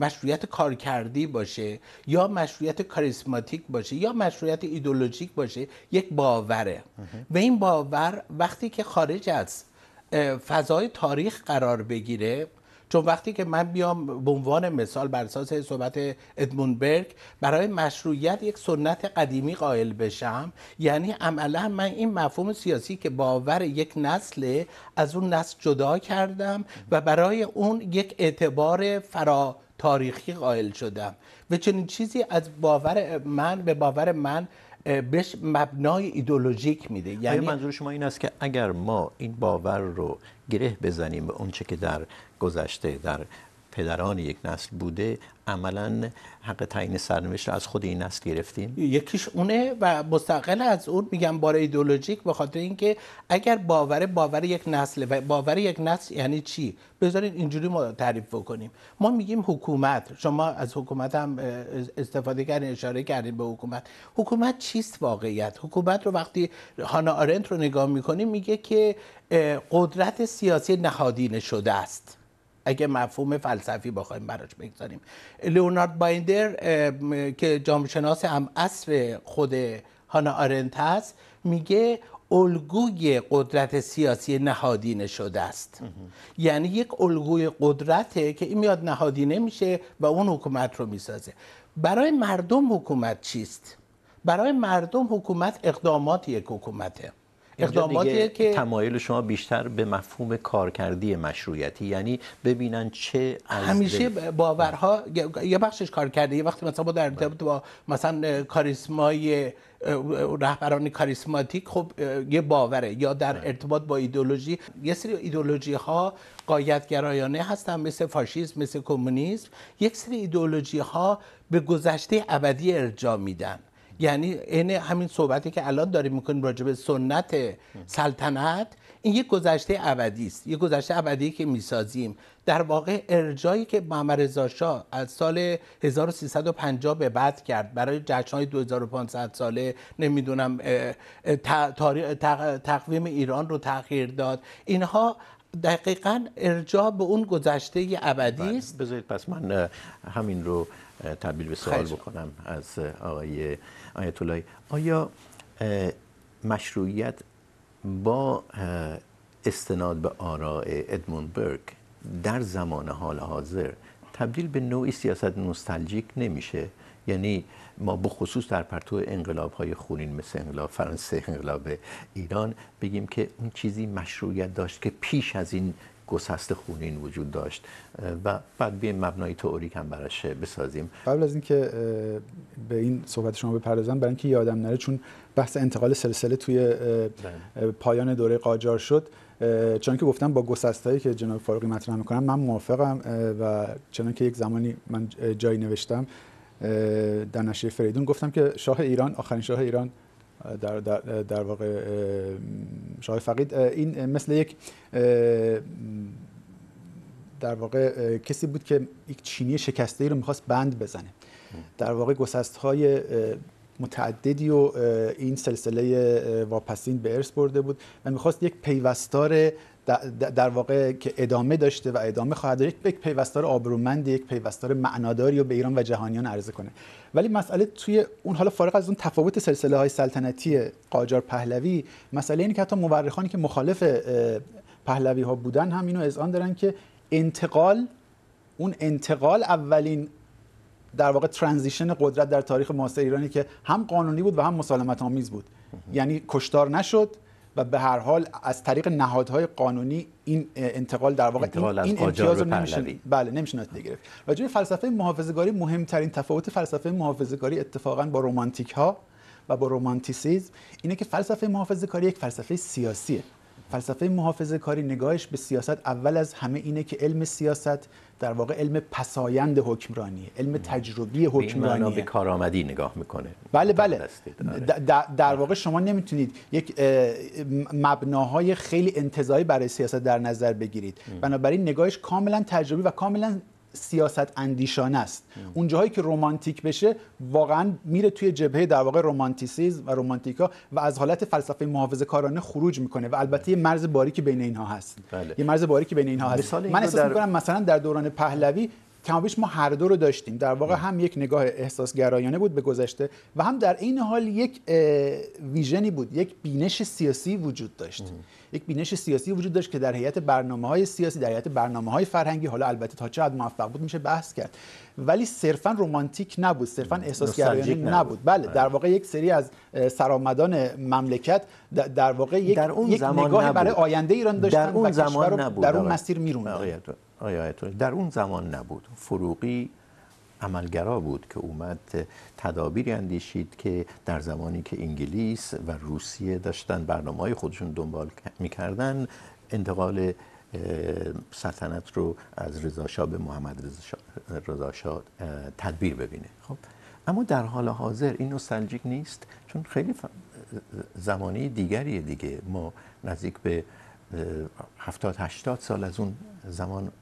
مشروعیت کارکردی باشه یا مشروعیت کاریسماتیک باشه یا مشروعیت ایدولوژیک باشه یک باوره و این باور وقتی که خارج از فضای تاریخ قرار بگیره چون وقتی که من بیام به عنوان مثال بر اساس صحبت ادمون برگ برای مشروعیت یک سنت قدیمی قائل بشم یعنی عملا من این مفهوم سیاسی که باور یک نسل از اون نسل جدا کردم و برای اون یک اعتبار فرا تاریخی قائل شدم و چنین چیزی از باور من به باور من بهش مبنای ایدولوژیک میده یعنی منظور شما این است که اگر ما این باور رو گره بزنیم به اونچه که در گذشته در پدران یک نسل بوده عملا حق تعیین سرنوشت از خود این نسل گرفتیم یکیش اونه و مستقل از اون میگم بار ایدئولوژیک بخاطر خاطر اینکه اگر باور باور یک نسل و باور یک نسل یعنی چی بذارین اینجوری ما تعریف بکنیم ما میگیم حکومت شما از حکومت هم استفاده کردین اشاره کردین به حکومت حکومت چیست واقعیت حکومت رو وقتی هانا آرنت رو نگاه میکنیم میگه که قدرت سیاسی نهادینه شده است اگه مفهوم فلسفی بخوایم براش بگذاریم لئونارد بایندر که شناس هم اصر خود هانا آرنت هست میگه الگوی قدرت سیاسی نهادینه شده است یعنی یک الگوی قدرته که این میاد نهادینه میشه و اون حکومت رو میسازه برای مردم حکومت چیست؟ برای مردم حکومت اقدامات یک حکومته یعنی اقداماتیه که تمایل شما بیشتر به مفهوم کارکردی مشروعیتی یعنی ببینن چه همیشه باورها یه بخشش کار یه وقتی مثلا با در ارتباط بله. با مثلا کاریسمای رهبران کاریسماتیک خب یه باوره یا در بله. ارتباط با ایدولوژی یه سری ایدولوژی ها قایتگرایانه هستن مثل فاشیسم مثل کمونیسم یک سری ایدولوژی ها به گذشته ابدی ارجاع میدن یعنی این همین صحبتی که الان داریم میکنیم راجع به سنت سلطنت این یک گذشته ابدی است یک گذشته ابدی که میسازیم در واقع ارجایی که محمد رضا شاه از سال 1350 به بعد کرد برای های 2500 ساله نمیدونم تقویم ایران رو تغییر داد اینها دقیقا ارجاع به اون گذشته ابدی بله، است بذارید پس من همین رو تبدیل به سوال بکنم از آقای آیت آیا مشروعیت با استناد به آراء ادموند برگ در زمان حال حاضر تبدیل به نوعی سیاست نوستالژیک نمیشه یعنی ما بخصوص در پرتو انقلاب های خونین مثل انقلاب فرانسه انقلاب ایران بگیم که اون چیزی مشروعیت داشت که پیش از این گسست خونین وجود داشت و بعد بیایم مبنای تئوریک هم براش بسازیم قبل از اینکه به این صحبت شما بپردازم برای اینکه یادم نره چون بحث انتقال سلسله توی بله. پایان دوره قاجار شد چون که گفتم با گسستایی که جناب فاروقی مطرح میکنم من موافقم و چون که یک زمانی من جایی نوشتم در نشریه فریدون گفتم که شاه ایران آخرین شاه ایران در, در, در واقع شاه فقید این مثل یک در واقع کسی بود که یک چینی شکسته ای رو میخواست بند بزنه در واقع گسست های متعددی و این سلسله واپسین به ارث برده بود و میخواست یک پیوستار در واقع که ادامه داشته و ادامه خواهد داشت یک پیوستار آبرومند یک پیوستار معناداری رو به ایران و جهانیان عرضه کنه ولی مسئله توی اون حالا فارغ از اون تفاوت سلسله های سلطنتی قاجار پهلوی مسئله اینه که حتی مورخانی که مخالف پهلوی ها بودن هم اینو اذعان دارن که انتقال اون انتقال اولین در واقع ترانزیشن قدرت در تاریخ معاصر ایرانی که هم قانونی بود و هم مسالمت آمیز بود یعنی کشتار نشد و به هر حال از طریق نهادهای قانونی این انتقال در واقع انتقال این, امتیاز رو نمیشن... بله نمیشناسه گرفت راجع به فلسفه محافظه‌کاری مهمترین تفاوت فلسفه محافظه‌کاری اتفاقا با رومانتیک ها و با رومانتیسیزم اینه که فلسفه محافظه‌کاری یک فلسفه سیاسیه فلسفه محافظه کاری نگاهش به سیاست اول از همه اینه که علم سیاست در واقع علم پسایند حکمرانیه علم تجربی حکمرانیه به کارآمدی نگاه میکنه بله بله در بله. واقع شما نمیتونید یک مبناهای خیلی انتظایی برای سیاست در نظر بگیرید بنابراین نگاهش کاملا تجربی و کاملا سیاست اندیشانه است اونجاهایی که رمانتیک بشه واقعا میره توی جبهه در واقع و و رمانتیکا و از حالت فلسفه محافظه کارانه خروج میکنه و البته یه مرز باریکی بین اینها هست بله. یه مرز باریکی بین اینها هست من احساس میکنم مثلا در دوران پهلوی کمابیش ما هر دو رو داشتیم در واقع بله. هم یک نگاه احساس گرایانه بود به گذشته و هم در این حال یک ویژنی بود یک بینش سیاسی وجود داشت یک بینش سیاسی وجود داشت که در هیئت برنامه های سیاسی در هیئت برنامه های فرهنگی حالا البته تا چقدر موفق بود میشه بحث کرد ولی صرفا رومانتیک نبود صرفا احساسگرایانه نبود. نبود بله در آره. واقع یک سری از سرآمدان مملکت در واقع یک, در نگاه برای آینده ایران داشتن در اون زمان نبود. در اون مسیر میروندن در اون زمان نبود فروقی عملگرا بود که اومد تدابیری اندیشید که در زمانی که انگلیس و روسیه داشتن برنامه های خودشون دنبال میکردن انتقال سلطنت رو از رضا به محمد رضا تدبیر ببینه خب اما در حال حاضر این نوستالژیک نیست چون خیلی زمانی دیگریه دیگه ما نزدیک به 70 80 سال از اون زمان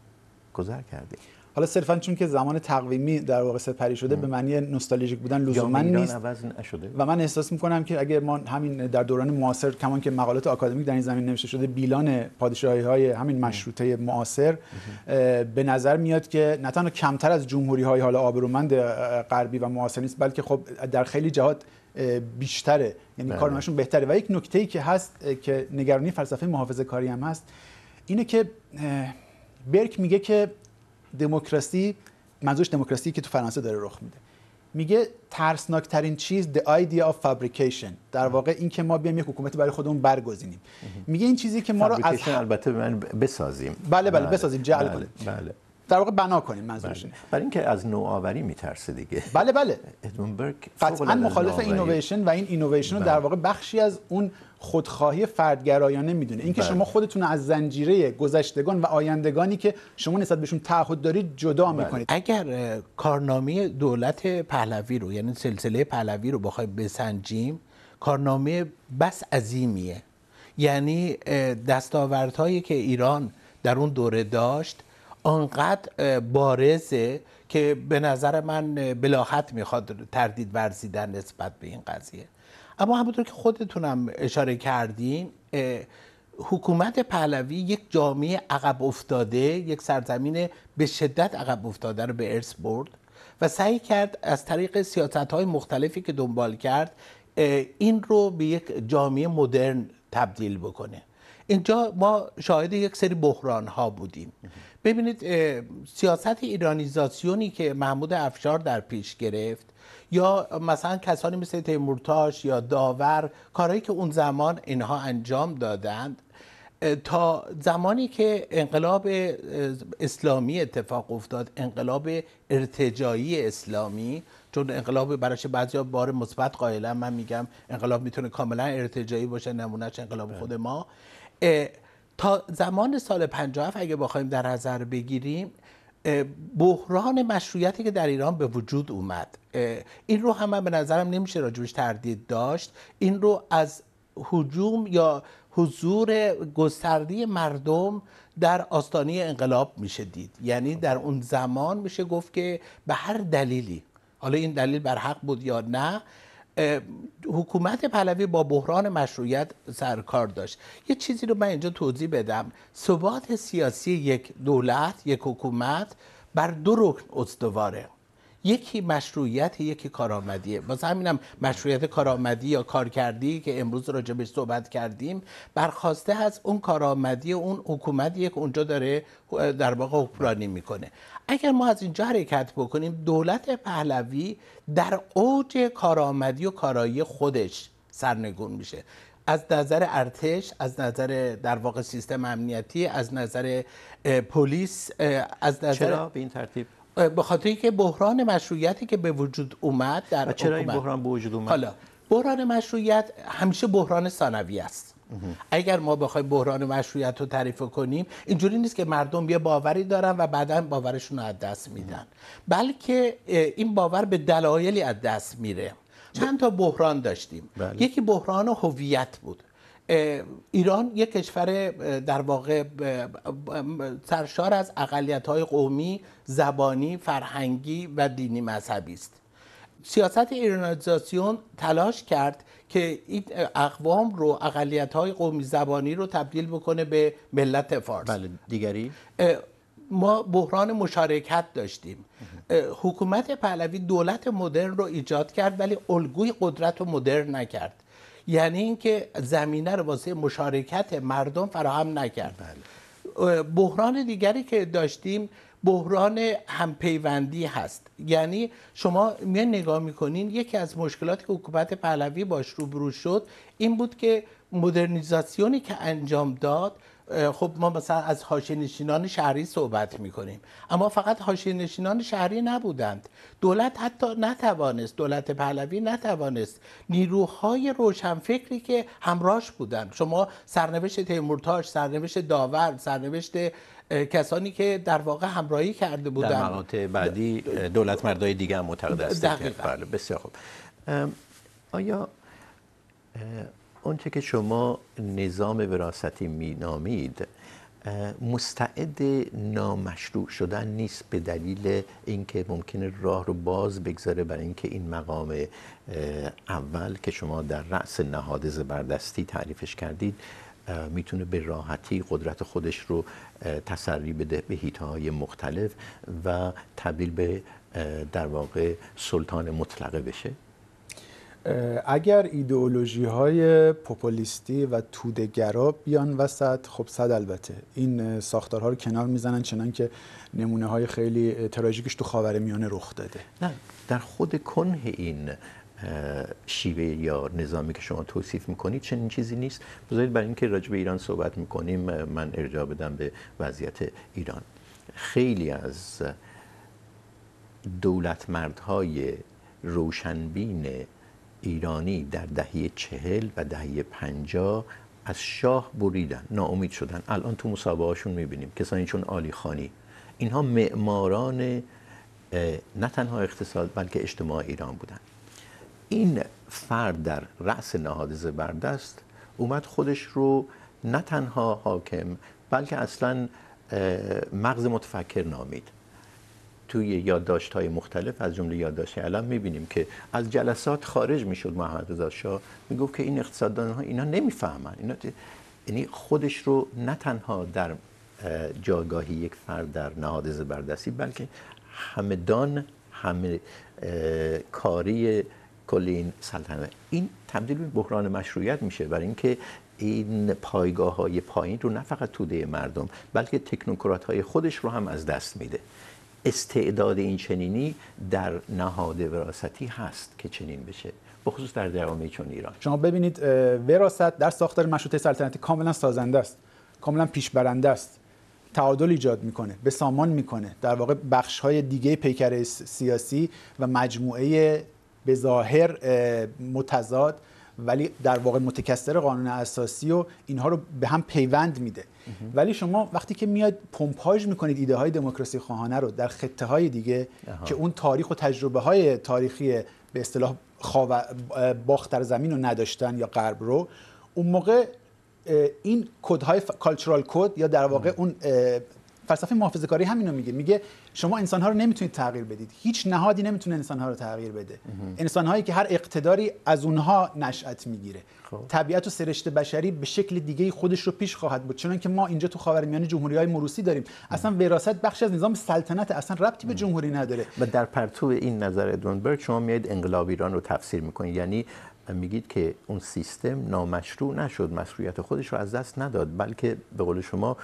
گذر کردیم حالا صرفا چون که زمان تقویمی در واقع سپری شده به معنی نوستالژیک بودن لزوما نیست و من احساس میکنم که اگر ما همین در دوران معاصر کمان که مقالات آکادمیک در این زمین نوشته شده بیلان پادشاهی های همین مشروطه معاصر به نظر میاد که نه تنها کمتر از جمهوری های حالا آبرومند غربی و معاصر نیست بلکه خب در خیلی جهات بیشتره یعنی بله. کارنامهشون بهتره و یک نکته که هست که نگرانی فلسفه محافظه کاری هم هست اینه که برک میگه که دموکراسی منظورش دموکراسی که تو فرانسه داره رخ میده میگه ترسناک ترین چیز the idea of fabrication در واقع این که ما بیایم یک حکومت برای خودمون برگزینیم میگه این چیزی که ما رو از البته بسازیم بله،, بله بله, بسازیم جعل بله, بله. در واقع بنا کنیم منظورش بله. برای اینکه از نوآوری میترسه دیگه بله بله ادمونبرگ قطعا مخالف اینویشن و این اینویشن در بله. واقع بخشی از اون خودخواهی فردگرایانه میدونه اینکه بله. شما خودتون از زنجیره گذشتگان و آیندگانی که شما نسبت بهشون تعهد دارید جدا بله. میکنید اگر کارنامه دولت پهلوی رو یعنی سلسله پهلوی رو بخوایم بسنجیم کارنامه بس عظیمیه یعنی دستاوردهایی که ایران در اون دوره داشت آنقدر بارزه که به نظر من بلاحت میخواد تردید ورزیدن نسبت به این قضیه اما همونطور که خودتونم اشاره کردین حکومت پهلوی یک جامعه عقب افتاده یک سرزمین به شدت عقب افتاده رو به ارث برد و سعی کرد از طریق سیاست های مختلفی که دنبال کرد این رو به یک جامعه مدرن تبدیل بکنه اینجا ما شاهد یک سری بحران ها بودیم ببینید سیاست ایرانیزاسیونی که محمود افشار در پیش گرفت یا مثلا کسانی مثل تیمورتاش یا داور کارهایی که اون زمان اینها انجام دادند تا زمانی که انقلاب اسلامی اتفاق افتاد انقلاب ارتجایی اسلامی چون انقلاب براش بعضی بار مثبت قائلا من میگم انقلاب میتونه کاملا ارتجایی باشه نمونهش انقلاب خود ما تا زمان سال 57 اگه بخوایم در نظر بگیریم بحران مشروعیتی که در ایران به وجود اومد این رو هم به نظرم نمیشه راجبش تردید داشت این رو از حجوم یا حضور گسترده مردم در آستانه انقلاب میشه دید یعنی در اون زمان میشه گفت که به هر دلیلی حالا این دلیل بر حق بود یا نه حکومت پهلوی با بحران مشروعیت سرکار داشت یه چیزی رو من اینجا توضیح بدم ثبات سیاسی یک دولت یک حکومت بر دو رکن استواره یکی مشروعیت یکی کارآمدیه واسه همینم مشروعیت کارآمدی یا کارکردی که امروز راجبش صحبت کردیم برخواسته از اون کارآمدی اون حکومت که اونجا داره در واقع حکمرانی میکنه اگر ما از اینجا حرکت بکنیم دولت پهلوی در اوج کارآمدی و کارایی خودش سرنگون میشه از نظر ارتش از نظر در واقع سیستم امنیتی از نظر پلیس از نظر چرا به این ترتیب به خاطر اینکه بحران مشروعیتی که به وجود اومد در چرا این بحران به وجود اومد حالا بحران مشروعیت همیشه بحران ثانوی است اگر ما بخوایم بحران مشروعیت رو تعریف کنیم اینجوری نیست که مردم یه باوری دارن و بعدا باورشون رو از دست میدن بلکه این باور به دلایلی از دست میره چند تا بحران داشتیم بله. یکی بحران هویت بود ایران یک کشور در واقع سرشار از اقلیت‌های قومی، زبانی، فرهنگی و دینی مذهبی است. سیاست ایرانیزاسیون تلاش کرد که این اقوام رو اقلیت های قومی زبانی رو تبدیل بکنه به ملت فارس بله دیگری ما بحران مشارکت داشتیم حکومت پهلوی دولت مدرن رو ایجاد کرد ولی الگوی قدرت رو مدرن نکرد یعنی اینکه زمینه رو واسه مشارکت مردم فراهم نکرد بله. بحران دیگری که داشتیم بحران همپیوندی هست یعنی شما می نگاه میکنین یکی از مشکلاتی که حکومت پهلوی باش روبرو شد این بود که مدرنیزاسیونی که انجام داد خب ما مثلا از حاشیه نشینان شهری صحبت میکنیم اما فقط حاشیه نشینان شهری نبودند دولت حتی نتوانست دولت پهلوی نتوانست نیروهای روشنفکری که همراهش بودند شما سرنوشت تیمورتاش سرنوشت داور سرنوشت کسانی که در واقع همراهی کرده بودن در مقاطع بعدی دولت مردای دیگه هم معتقد هستند بله، بسیار خوب آیا اونچه که شما نظام وراستی نامید مستعد نامشروع شدن نیست به دلیل اینکه ممکنه راه رو باز بگذاره برای اینکه این مقام اول که شما در رأس نهاد زبردستی تعریفش کردید میتونه به راحتی قدرت خودش رو تسری بده به هیتهای مختلف و تبدیل به در واقع سلطان مطلقه بشه اگر ایدئولوژی های پوپولیستی و تودگرا بیان وسط خب صد البته این ساختارها رو کنار میزنن چنان که نمونه های خیلی تراژیکش تو خاورمیانه میانه رخ داده نه در خود کنه این شیوه یا نظامی که شما توصیف میکنید چنین چیزی نیست بذارید برای اینکه راجع به ایران صحبت میکنیم من ارجاع بدم به وضعیت ایران خیلی از دولتمردهای روشنبین ایرانی در دهه چهل و دهه پنجاه از شاه بریدن ناامید شدن الان تو مسابقه هاشون میبینیم کسانی چون آلی خانی اینها معماران نه تنها اقتصاد بلکه اجتماع ایران بودند این فرد در رأس نهاد زبردست اومد خودش رو نه تنها حاکم بلکه اصلا مغز متفکر نامید توی یادداشت های مختلف از جمله یادداشت علم میبینیم که از جلسات خارج میشد محمد رضا شاه میگفت که این اقتصاددان ها اینا نمیفهمن اینا یعنی خودش رو نه تنها در جاگاهی یک فرد در نهاد زبردستی بلکه همدان همه کاری کل این این تبدیل به بحران مشروعیت میشه برای اینکه این پایگاه های پایین رو نه فقط توده مردم بلکه تکنوکرات های خودش رو هم از دست میده استعداد این چنینی در نهاد وراستی هست که چنین بشه خصوص در جامعه چون ایران شما ببینید وراست در ساختار مشروطه سلطنتی کاملا سازنده است کاملا پیشبرنده است تعادل ایجاد میکنه به سامان میکنه در واقع بخش های دیگه پیکر سیاسی و مجموعه به ظاهر متضاد ولی در واقع متکثر قانون اساسی و اینها رو به هم پیوند میده ولی شما وقتی که میاد پمپاژ میکنید ایده های دموکراسی خواهانه رو در خطه های دیگه که اون تاریخ و تجربه های تاریخی به اصطلاح باختر زمین رو نداشتن یا غرب رو اون موقع این کد های کالچورال کد یا در واقع اون فلسفه محافظه کاری همینو میگه میگه شما انسان ها رو نمیتونید تغییر بدید هیچ نهادی نمیتونه انسان ها رو تغییر بده انسان هایی که هر اقتداری از اونها نشأت میگیره خب. طبیعت و سرشت بشری به شکل دیگه خودش رو پیش خواهد بود چون که ما اینجا تو خاورمیانه جمهوری های مروسی داریم اصلا وراثت بخشی از نظام سلطنت اصلا ربطی به جمهوری نداره و در پرتو این نظر دونبرگ شما میاد انقلاب ایران رو تفسیر میکنید یعنی میگید که اون سیستم نامشروع نشد مسئولیت خودش رو از دست نداد بلکه به قول شما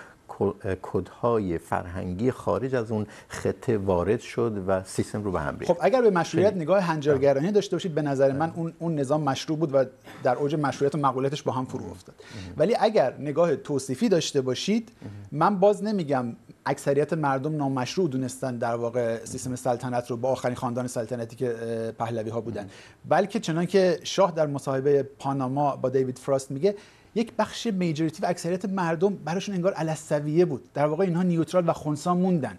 کدهای فرهنگی خارج از اون خطه وارد شد و سیستم رو به هم ریخت خب اگر به مشروعیت نگاه هنجارگرانی داشته باشید به نظر من اون اون نظام مشروع بود و در اوج مشروعیت و مقولتش با هم فرو افتاد ولی اگر نگاه توصیفی داشته باشید من باز نمیگم اکثریت مردم نامشروع دونستن در واقع سیستم سلطنت رو با آخرین خاندان سلطنتی که پهلوی ها بودن بلکه چنان که شاه در مصاحبه پاناما با دیوید فراست میگه یک بخش میجوریتی و اکثریت مردم براشون انگار علسویه بود در واقع اینها نیوترال و خونسا موندن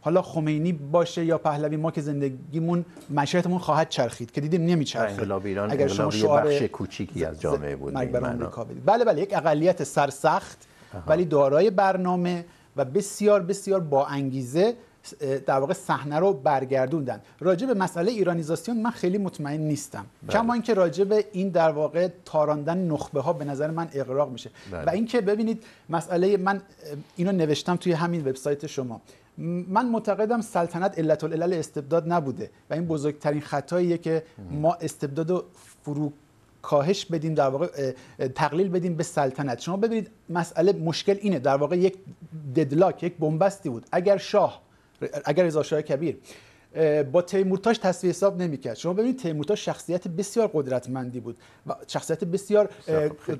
حالا خمینی باشه یا پهلوی ما که زندگیمون مشریتمون خواهد چرخید که دیدیم نمیچرخه انقلاب ایران اگر شما بخش کوچیکی از جامعه بود بله بله یک اقلیت سرسخت ولی دارای برنامه و بسیار بسیار با انگیزه در واقع صحنه رو برگردوندن راجع به مسئله ایرانیزاسیون من خیلی مطمئن نیستم بله. کما اینکه راجع به این در واقع تاراندن نخبه ها به نظر من اغراق میشه بله. و اینکه ببینید مسئله من اینو نوشتم توی همین وبسایت شما من معتقدم سلطنت علت العلل استبداد نبوده و این بزرگترین خطاییه که ما استبداد و فرو کاهش بدیم در واقع تقلیل بدیم به سلطنت شما ببینید مسئله مشکل اینه در واقع یک ددلاک یک بنبستی بود اگر شاه اگر رضا کبیر با تیمورتاش تصویه حساب نمیکرد شما ببینید تیمورتاش شخصیت بسیار قدرتمندی بود و شخصیت بسیار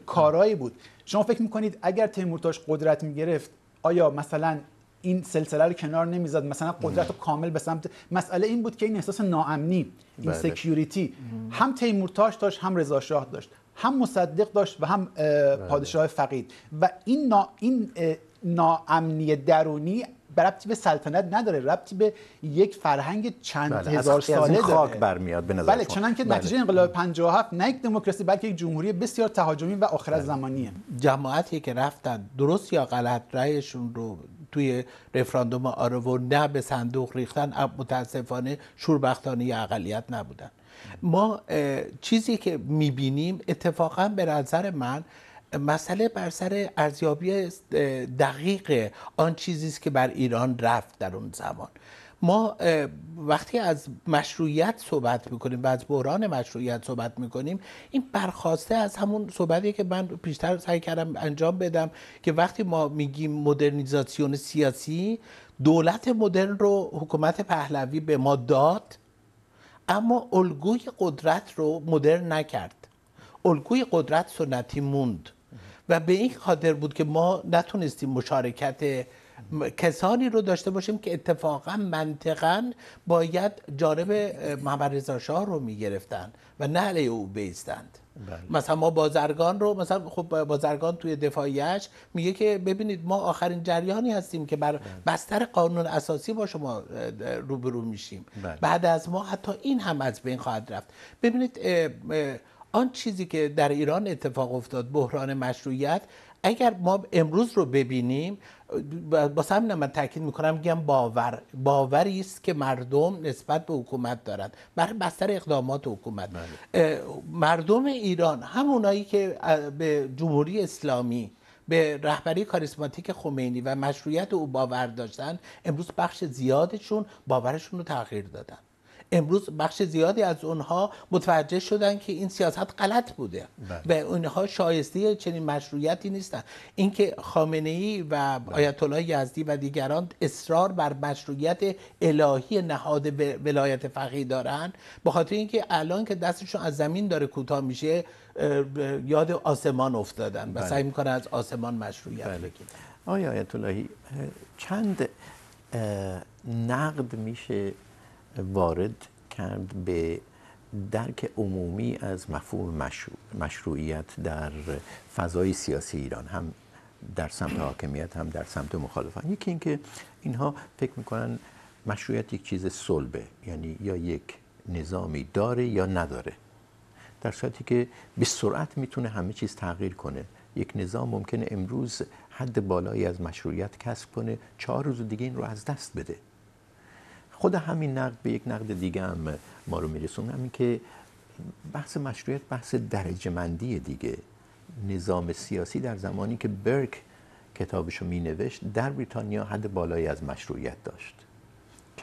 کارایی بود شما فکر میکنید اگر تیمورتاش قدرت میگرفت آیا مثلا این سلسله رو کنار نمیزد مثلا قدرت رو کامل به سمت مسئله این بود که این احساس ناامنی این سکیوریتی بله. هم تیمورتاش داشت هم رضا داشت هم مصدق داشت و هم بله. پادشاه فقید و این این ناامنی درونی ربطی به سلطنت نداره ربطی به یک فرهنگ چند بله. هزار ساله از این خاک برمیاد به نظر بله چنان که بله. نتیجه انقلاب 57 نه یک دموکراسی بلکه یک جمهوری بسیار تهاجمی و آخر بله. زمانیه جماعتی که رفتن درست یا غلط رأیشون رو توی رفراندوم آرو و نه به صندوق ریختن متاسفانه شوربختانه یا اقلیت نبودن ما چیزی که میبینیم اتفاقا به نظر من مسئله بر سر ارزیابی دقیق آن چیزی است که بر ایران رفت در اون زمان ما وقتی از مشروعیت صحبت میکنیم و از بحران مشروعیت صحبت میکنیم این برخواسته از همون صحبتی که من پیشتر سعی کردم انجام بدم که وقتی ما میگیم مدرنیزاسیون سیاسی دولت مدرن رو حکومت پهلوی به ما داد اما الگوی قدرت رو مدرن نکرد الگوی قدرت سنتی موند و به این خاطر بود که ما نتونستیم مشارکت کسانی رو داشته باشیم که اتفاقا منطقا باید جانب محمد رضا شاه رو میگرفتن و نه علیه او بیستند بله. مثلا ما بازرگان رو مثلا خب بازرگان توی دفاعیش میگه که ببینید ما آخرین جریانی هستیم که بر بله. بستر قانون اساسی با شما روبرو میشیم بله. بعد از ما حتی این هم از بین خواهد رفت ببینید آن چیزی که در ایران اتفاق افتاد بحران مشروعیت اگر ما امروز رو ببینیم با همین من تاکید میکنم میگم باور باوری است که مردم نسبت به حکومت دارند برای بستر اقدامات حکومت بله. مردم ایران همونایی که به جمهوری اسلامی به رهبری کاریسماتیک خمینی و مشروعیت او باور داشتن امروز بخش زیادشون باورشون رو تغییر دادن امروز بخش زیادی از اونها متوجه شدن که این سیاست غلط بوده بله. و اونها شایسته چنین مشروعیتی نیستن اینکه خامنه ای و بله. آیت الله یزدی و دیگران اصرار بر مشروعیت الهی نهاد ولایت فقیه دارن به خاطر اینکه الان که دستشون از زمین داره کوتاه میشه یاد آسمان افتادن و بله. سعی میکنن از آسمان مشروعیت آیا آیت اللهی چند نقد میشه وارد کرد به درک عمومی از مفهوم مشروعیت در فضای سیاسی ایران هم در سمت حاکمیت هم در سمت مخالفان یکی اینکه اینها فکر میکنن مشروعیت یک چیز صلبه یعنی یا یک نظامی داره یا نداره در صورتی که به سرعت میتونه همه چیز تغییر کنه یک نظام ممکنه امروز حد بالایی از مشروعیت کسب کنه چهار روز دیگه این رو از دست بده خود همین نقد به یک نقد دیگه هم ما رو میرسونه همین که بحث مشروعیت بحث درجه مندی دیگه نظام سیاسی در زمانی که برک کتابش رو مینوشت در بریتانیا حد بالایی از مشروعیت داشت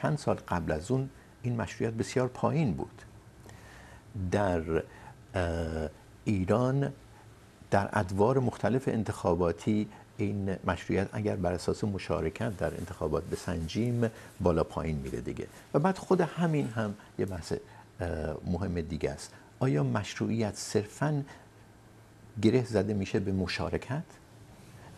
چند سال قبل از اون این مشروعیت بسیار پایین بود در ایران در ادوار مختلف انتخاباتی این مشروعیت اگر بر اساس مشارکت در انتخابات بسنجیم بالا پایین میره دیگه و بعد خود همین هم یه بحث مهم دیگه است آیا مشروعیت صرفا گره زده میشه به مشارکت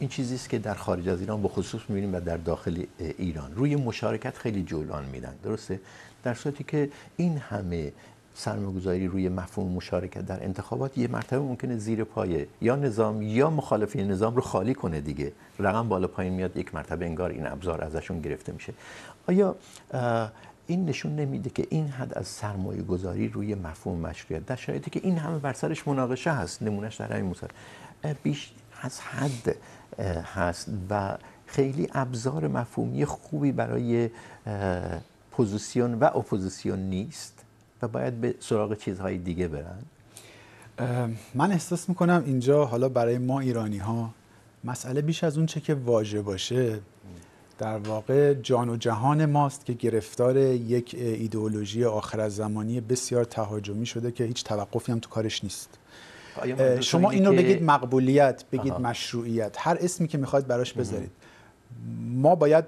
این چیزی است که در خارج از ایران به خصوص می‌بینیم و در داخل ایران روی مشارکت خیلی جولان میدن درسته در صورتی که این همه سرمایه‌گذاری روی مفهوم مشارکت در انتخابات یه مرتبه ممکنه زیر پایه یا نظام یا مخالفین نظام رو خالی کنه دیگه رقم بالا پایین میاد یک مرتبه انگار این ابزار ازشون گرفته میشه آیا این نشون نمیده که این حد از سرمایه گذاری روی مفهوم مشروعیت در شرایطی که این همه بر سرش مناقشه هست نمونهش در همین مورد بیش از حد هست و خیلی ابزار مفهومی خوبی برای پوزیسیون و اپوزیسیون نیست و باید به سراغ چیزهای دیگه برن من احساس میکنم اینجا حالا برای ما ایرانی ها مسئله بیش از اون چه که واژه باشه در واقع جان و جهان ماست که گرفتار یک ایدئولوژی آخر از زمانی بسیار تهاجمی شده که هیچ توقفی هم تو کارش نیست شما اینو بگید مقبولیت بگید مشروعیت هر اسمی که میخواید براش بذارید ما باید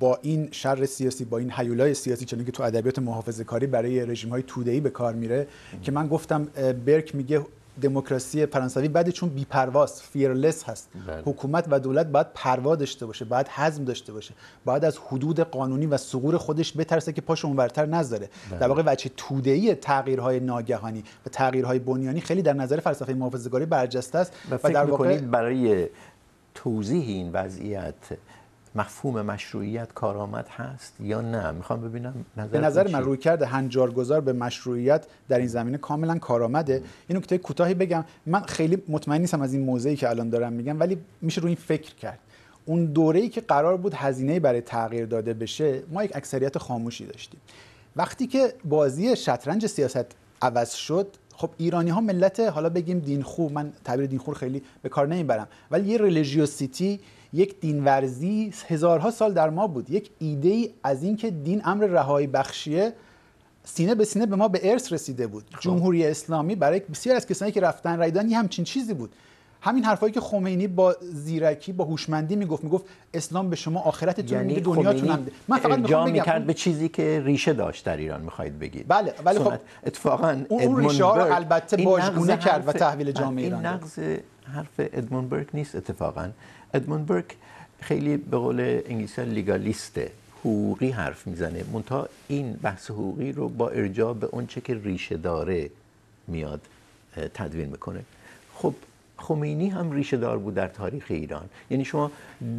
با این شر سیاسی با این حیولای سیاسی چون که تو ادبیات محافظه کاری برای رژیم های توده‌ای به کار میره که من گفتم برک میگه دموکراسی فرانسوی بعد چون بیپرواست فیرلس هست بله. حکومت و دولت باید پروا داشته باشه باید حزم داشته باشه باید از حدود قانونی و سغور خودش بترسه که پاش اونورتر نذاره بله. در واقع وجه توده‌ای تغییرهای ناگهانی و تغییرهای بنیانی خیلی در نظر فلسفه محافظه‌کاری برجسته است و, و در واقع برای توضیح این وضعیت مفهوم مشروعیت کارآمد هست یا نه میخوام ببینم نظر به نظر من روی کرده هنجارگذار به مشروعیت در این زمینه کاملا کارآمده این نکته کوتاهی بگم من خیلی مطمئن نیستم از این موضعی که الان دارم میگم ولی میشه روی این فکر کرد اون ای که قرار بود هزینه برای تغییر داده بشه ما یک اکثریت خاموشی داشتیم وقتی که بازی شطرنج سیاست عوض شد خب ایرانی ها ملت حالا بگیم دینخو من تعبیر دین خیلی به کار نمیبرم ولی یه ریلیجیوسیتی یک دین ورزی هزارها سال در ما بود یک ایده ای از اینکه دین امر رهایی بخشیه سینه به سینه به ما به ارث رسیده بود خب. جمهوری اسلامی برای بسیار از کسانی که رفتن ریدانی یه همچین چیزی بود همین حرفایی که خمینی با زیرکی با هوشمندی میگفت میگفت اسلام به شما آخرتتون یعنی میده دنیاتون هم من فقط میخوام بگم میکرد به چیزی که ریشه داشت در ایران میخواید بگید بله ولی خب اتفاقا اون ریشه البته باجگونه کرد و تحویل جامعه ایران این نقض حرف ادمون نیست اتفاقا ادموند برک خیلی به قول انگلیسی لیگالیسته حقوقی حرف میزنه منتها این بحث حقوقی رو با ارجاع به اون چه که ریشه داره میاد تدوین میکنه خب خمینی هم ریشه دار بود در تاریخ ایران یعنی شما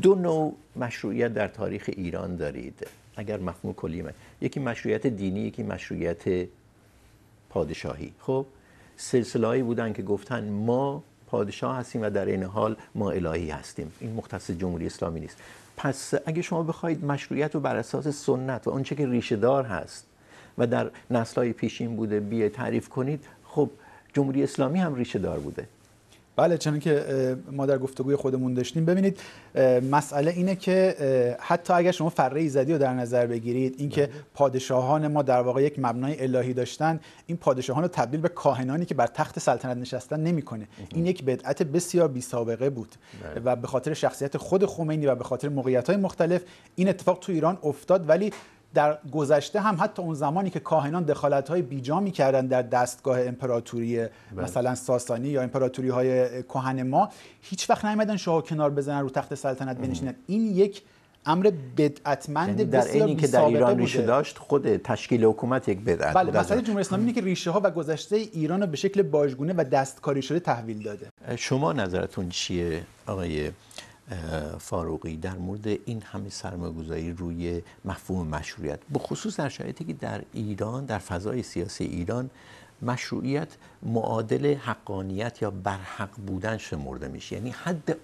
دو نوع مشروعیت در تاریخ ایران دارید اگر مفهوم کلی یکی مشروعیت دینی یکی مشروعیت پادشاهی خب سلسله‌ای بودن که گفتن ما پادشاه هستیم و در این حال ما الهی هستیم این مختص جمهوری اسلامی نیست پس اگه شما بخواید مشروعیت رو بر اساس سنت و آنچه که ریشه دار هست و در نسل‌های پیشین بوده بیه تعریف کنید خب جمهوری اسلامی هم ریشه دار بوده بله چون که ما در گفتگوی خودمون داشتیم ببینید مسئله اینه که حتی اگر شما فره ایزدی رو در نظر بگیرید اینکه بله. پادشاهان ما در واقع یک مبنای الهی داشتن این پادشاهان رو تبدیل به کاهنانی که بر تخت سلطنت نشستن نمیکنه این یک بدعت بسیار بی سابقه بود بله. و به خاطر شخصیت خود خمینی و به خاطر موقعیت‌های مختلف این اتفاق تو ایران افتاد ولی در گذشته هم حتی اون زمانی که کاهنان دخالت های بیجا میکردن در دستگاه امپراتوری بله. مثلا ساسانی یا امپراتوری های کهن ما هیچ وقت نمیدن شاه کنار بزنن رو تخت سلطنت بنشینن این یک امر بدعتمند یعنی در اینی که در ایران ریشه داشت خود تشکیل حکومت یک بدعت بله مسئله جمهوری اسلامی که ریشه ها و گذشته ایران رو به شکل باجگونه و دستکاری شده تحویل داده شما نظرتون چیه آقای فاروقی در مورد این همه سرمایه‌گذاری روی مفهوم مشروعیت به خصوص در شرایطی که در ایران در فضای سیاسی ایران مشروعیت معادل حقانیت یا برحق بودن شمرده میشه یعنی حد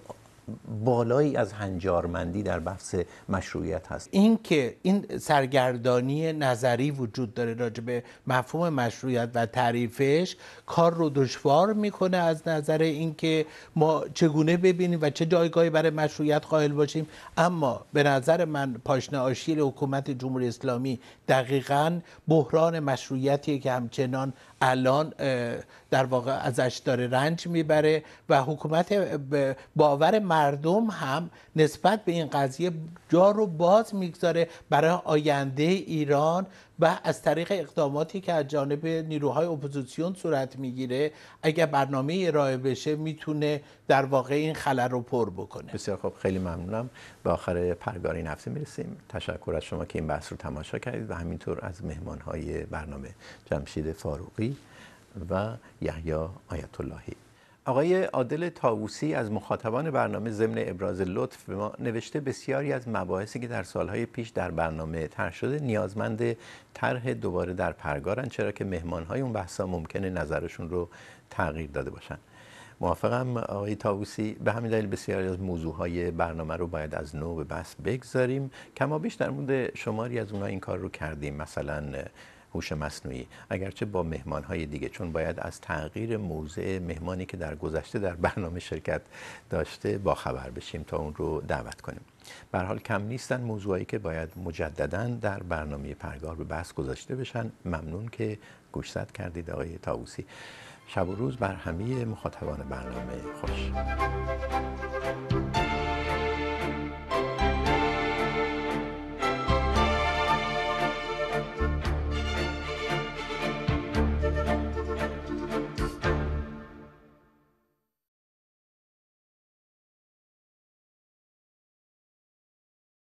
بالایی از هنجارمندی در بحث مشروعیت هست این که این سرگردانی نظری وجود داره راجع به مفهوم مشروعیت و تعریفش کار رو دشوار میکنه از نظر اینکه ما چگونه ببینیم و چه جایگاهی برای مشروعیت قائل باشیم اما به نظر من پاشنه آشیل حکومت جمهوری اسلامی دقیقا بحران مشروعیتی که همچنان الان در واقع ازش داره رنج میبره و حکومت باور مردم هم نسبت به این قضیه جا رو باز میگذاره برای آینده ایران و از طریق اقداماتی که از جانب نیروهای اپوزیسیون صورت میگیره اگر برنامه ارائه بشه میتونه در واقع این خلل رو پر بکنه بسیار خب خیلی ممنونم به آخر پرگاری این هفته میرسیم تشکر از شما که این بحث رو تماشا کردید و همینطور از مهمانهای برنامه جمشید فاروقی و یحیی آیت اللهی آقای عادل تاووسی از مخاطبان برنامه ضمن ابراز لطف به ما نوشته بسیاری از مباحثی که در سالهای پیش در برنامه طرح شده نیازمند طرح دوباره در پرگارن چرا که مهمانهای اون بحثا ممکنه نظرشون رو تغییر داده باشن موافقم آقای تاووسی به همین دلیل بسیاری از موضوعهای برنامه رو باید از نو به بحث بگذاریم کما بیش در مورد شماری از اونها این کار رو کردیم مثلا هوش مصنوعی اگرچه با مهمان های دیگه چون باید از تغییر موضع مهمانی که در گذشته در برنامه شرکت داشته با خبر بشیم تا اون رو دعوت کنیم به حال کم نیستن موضوعی که باید مجددا در برنامه پرگار به بحث گذاشته بشن ممنون که گوشزد کردید آقای تاوسی شب و روز بر همه مخاطبان برنامه خوش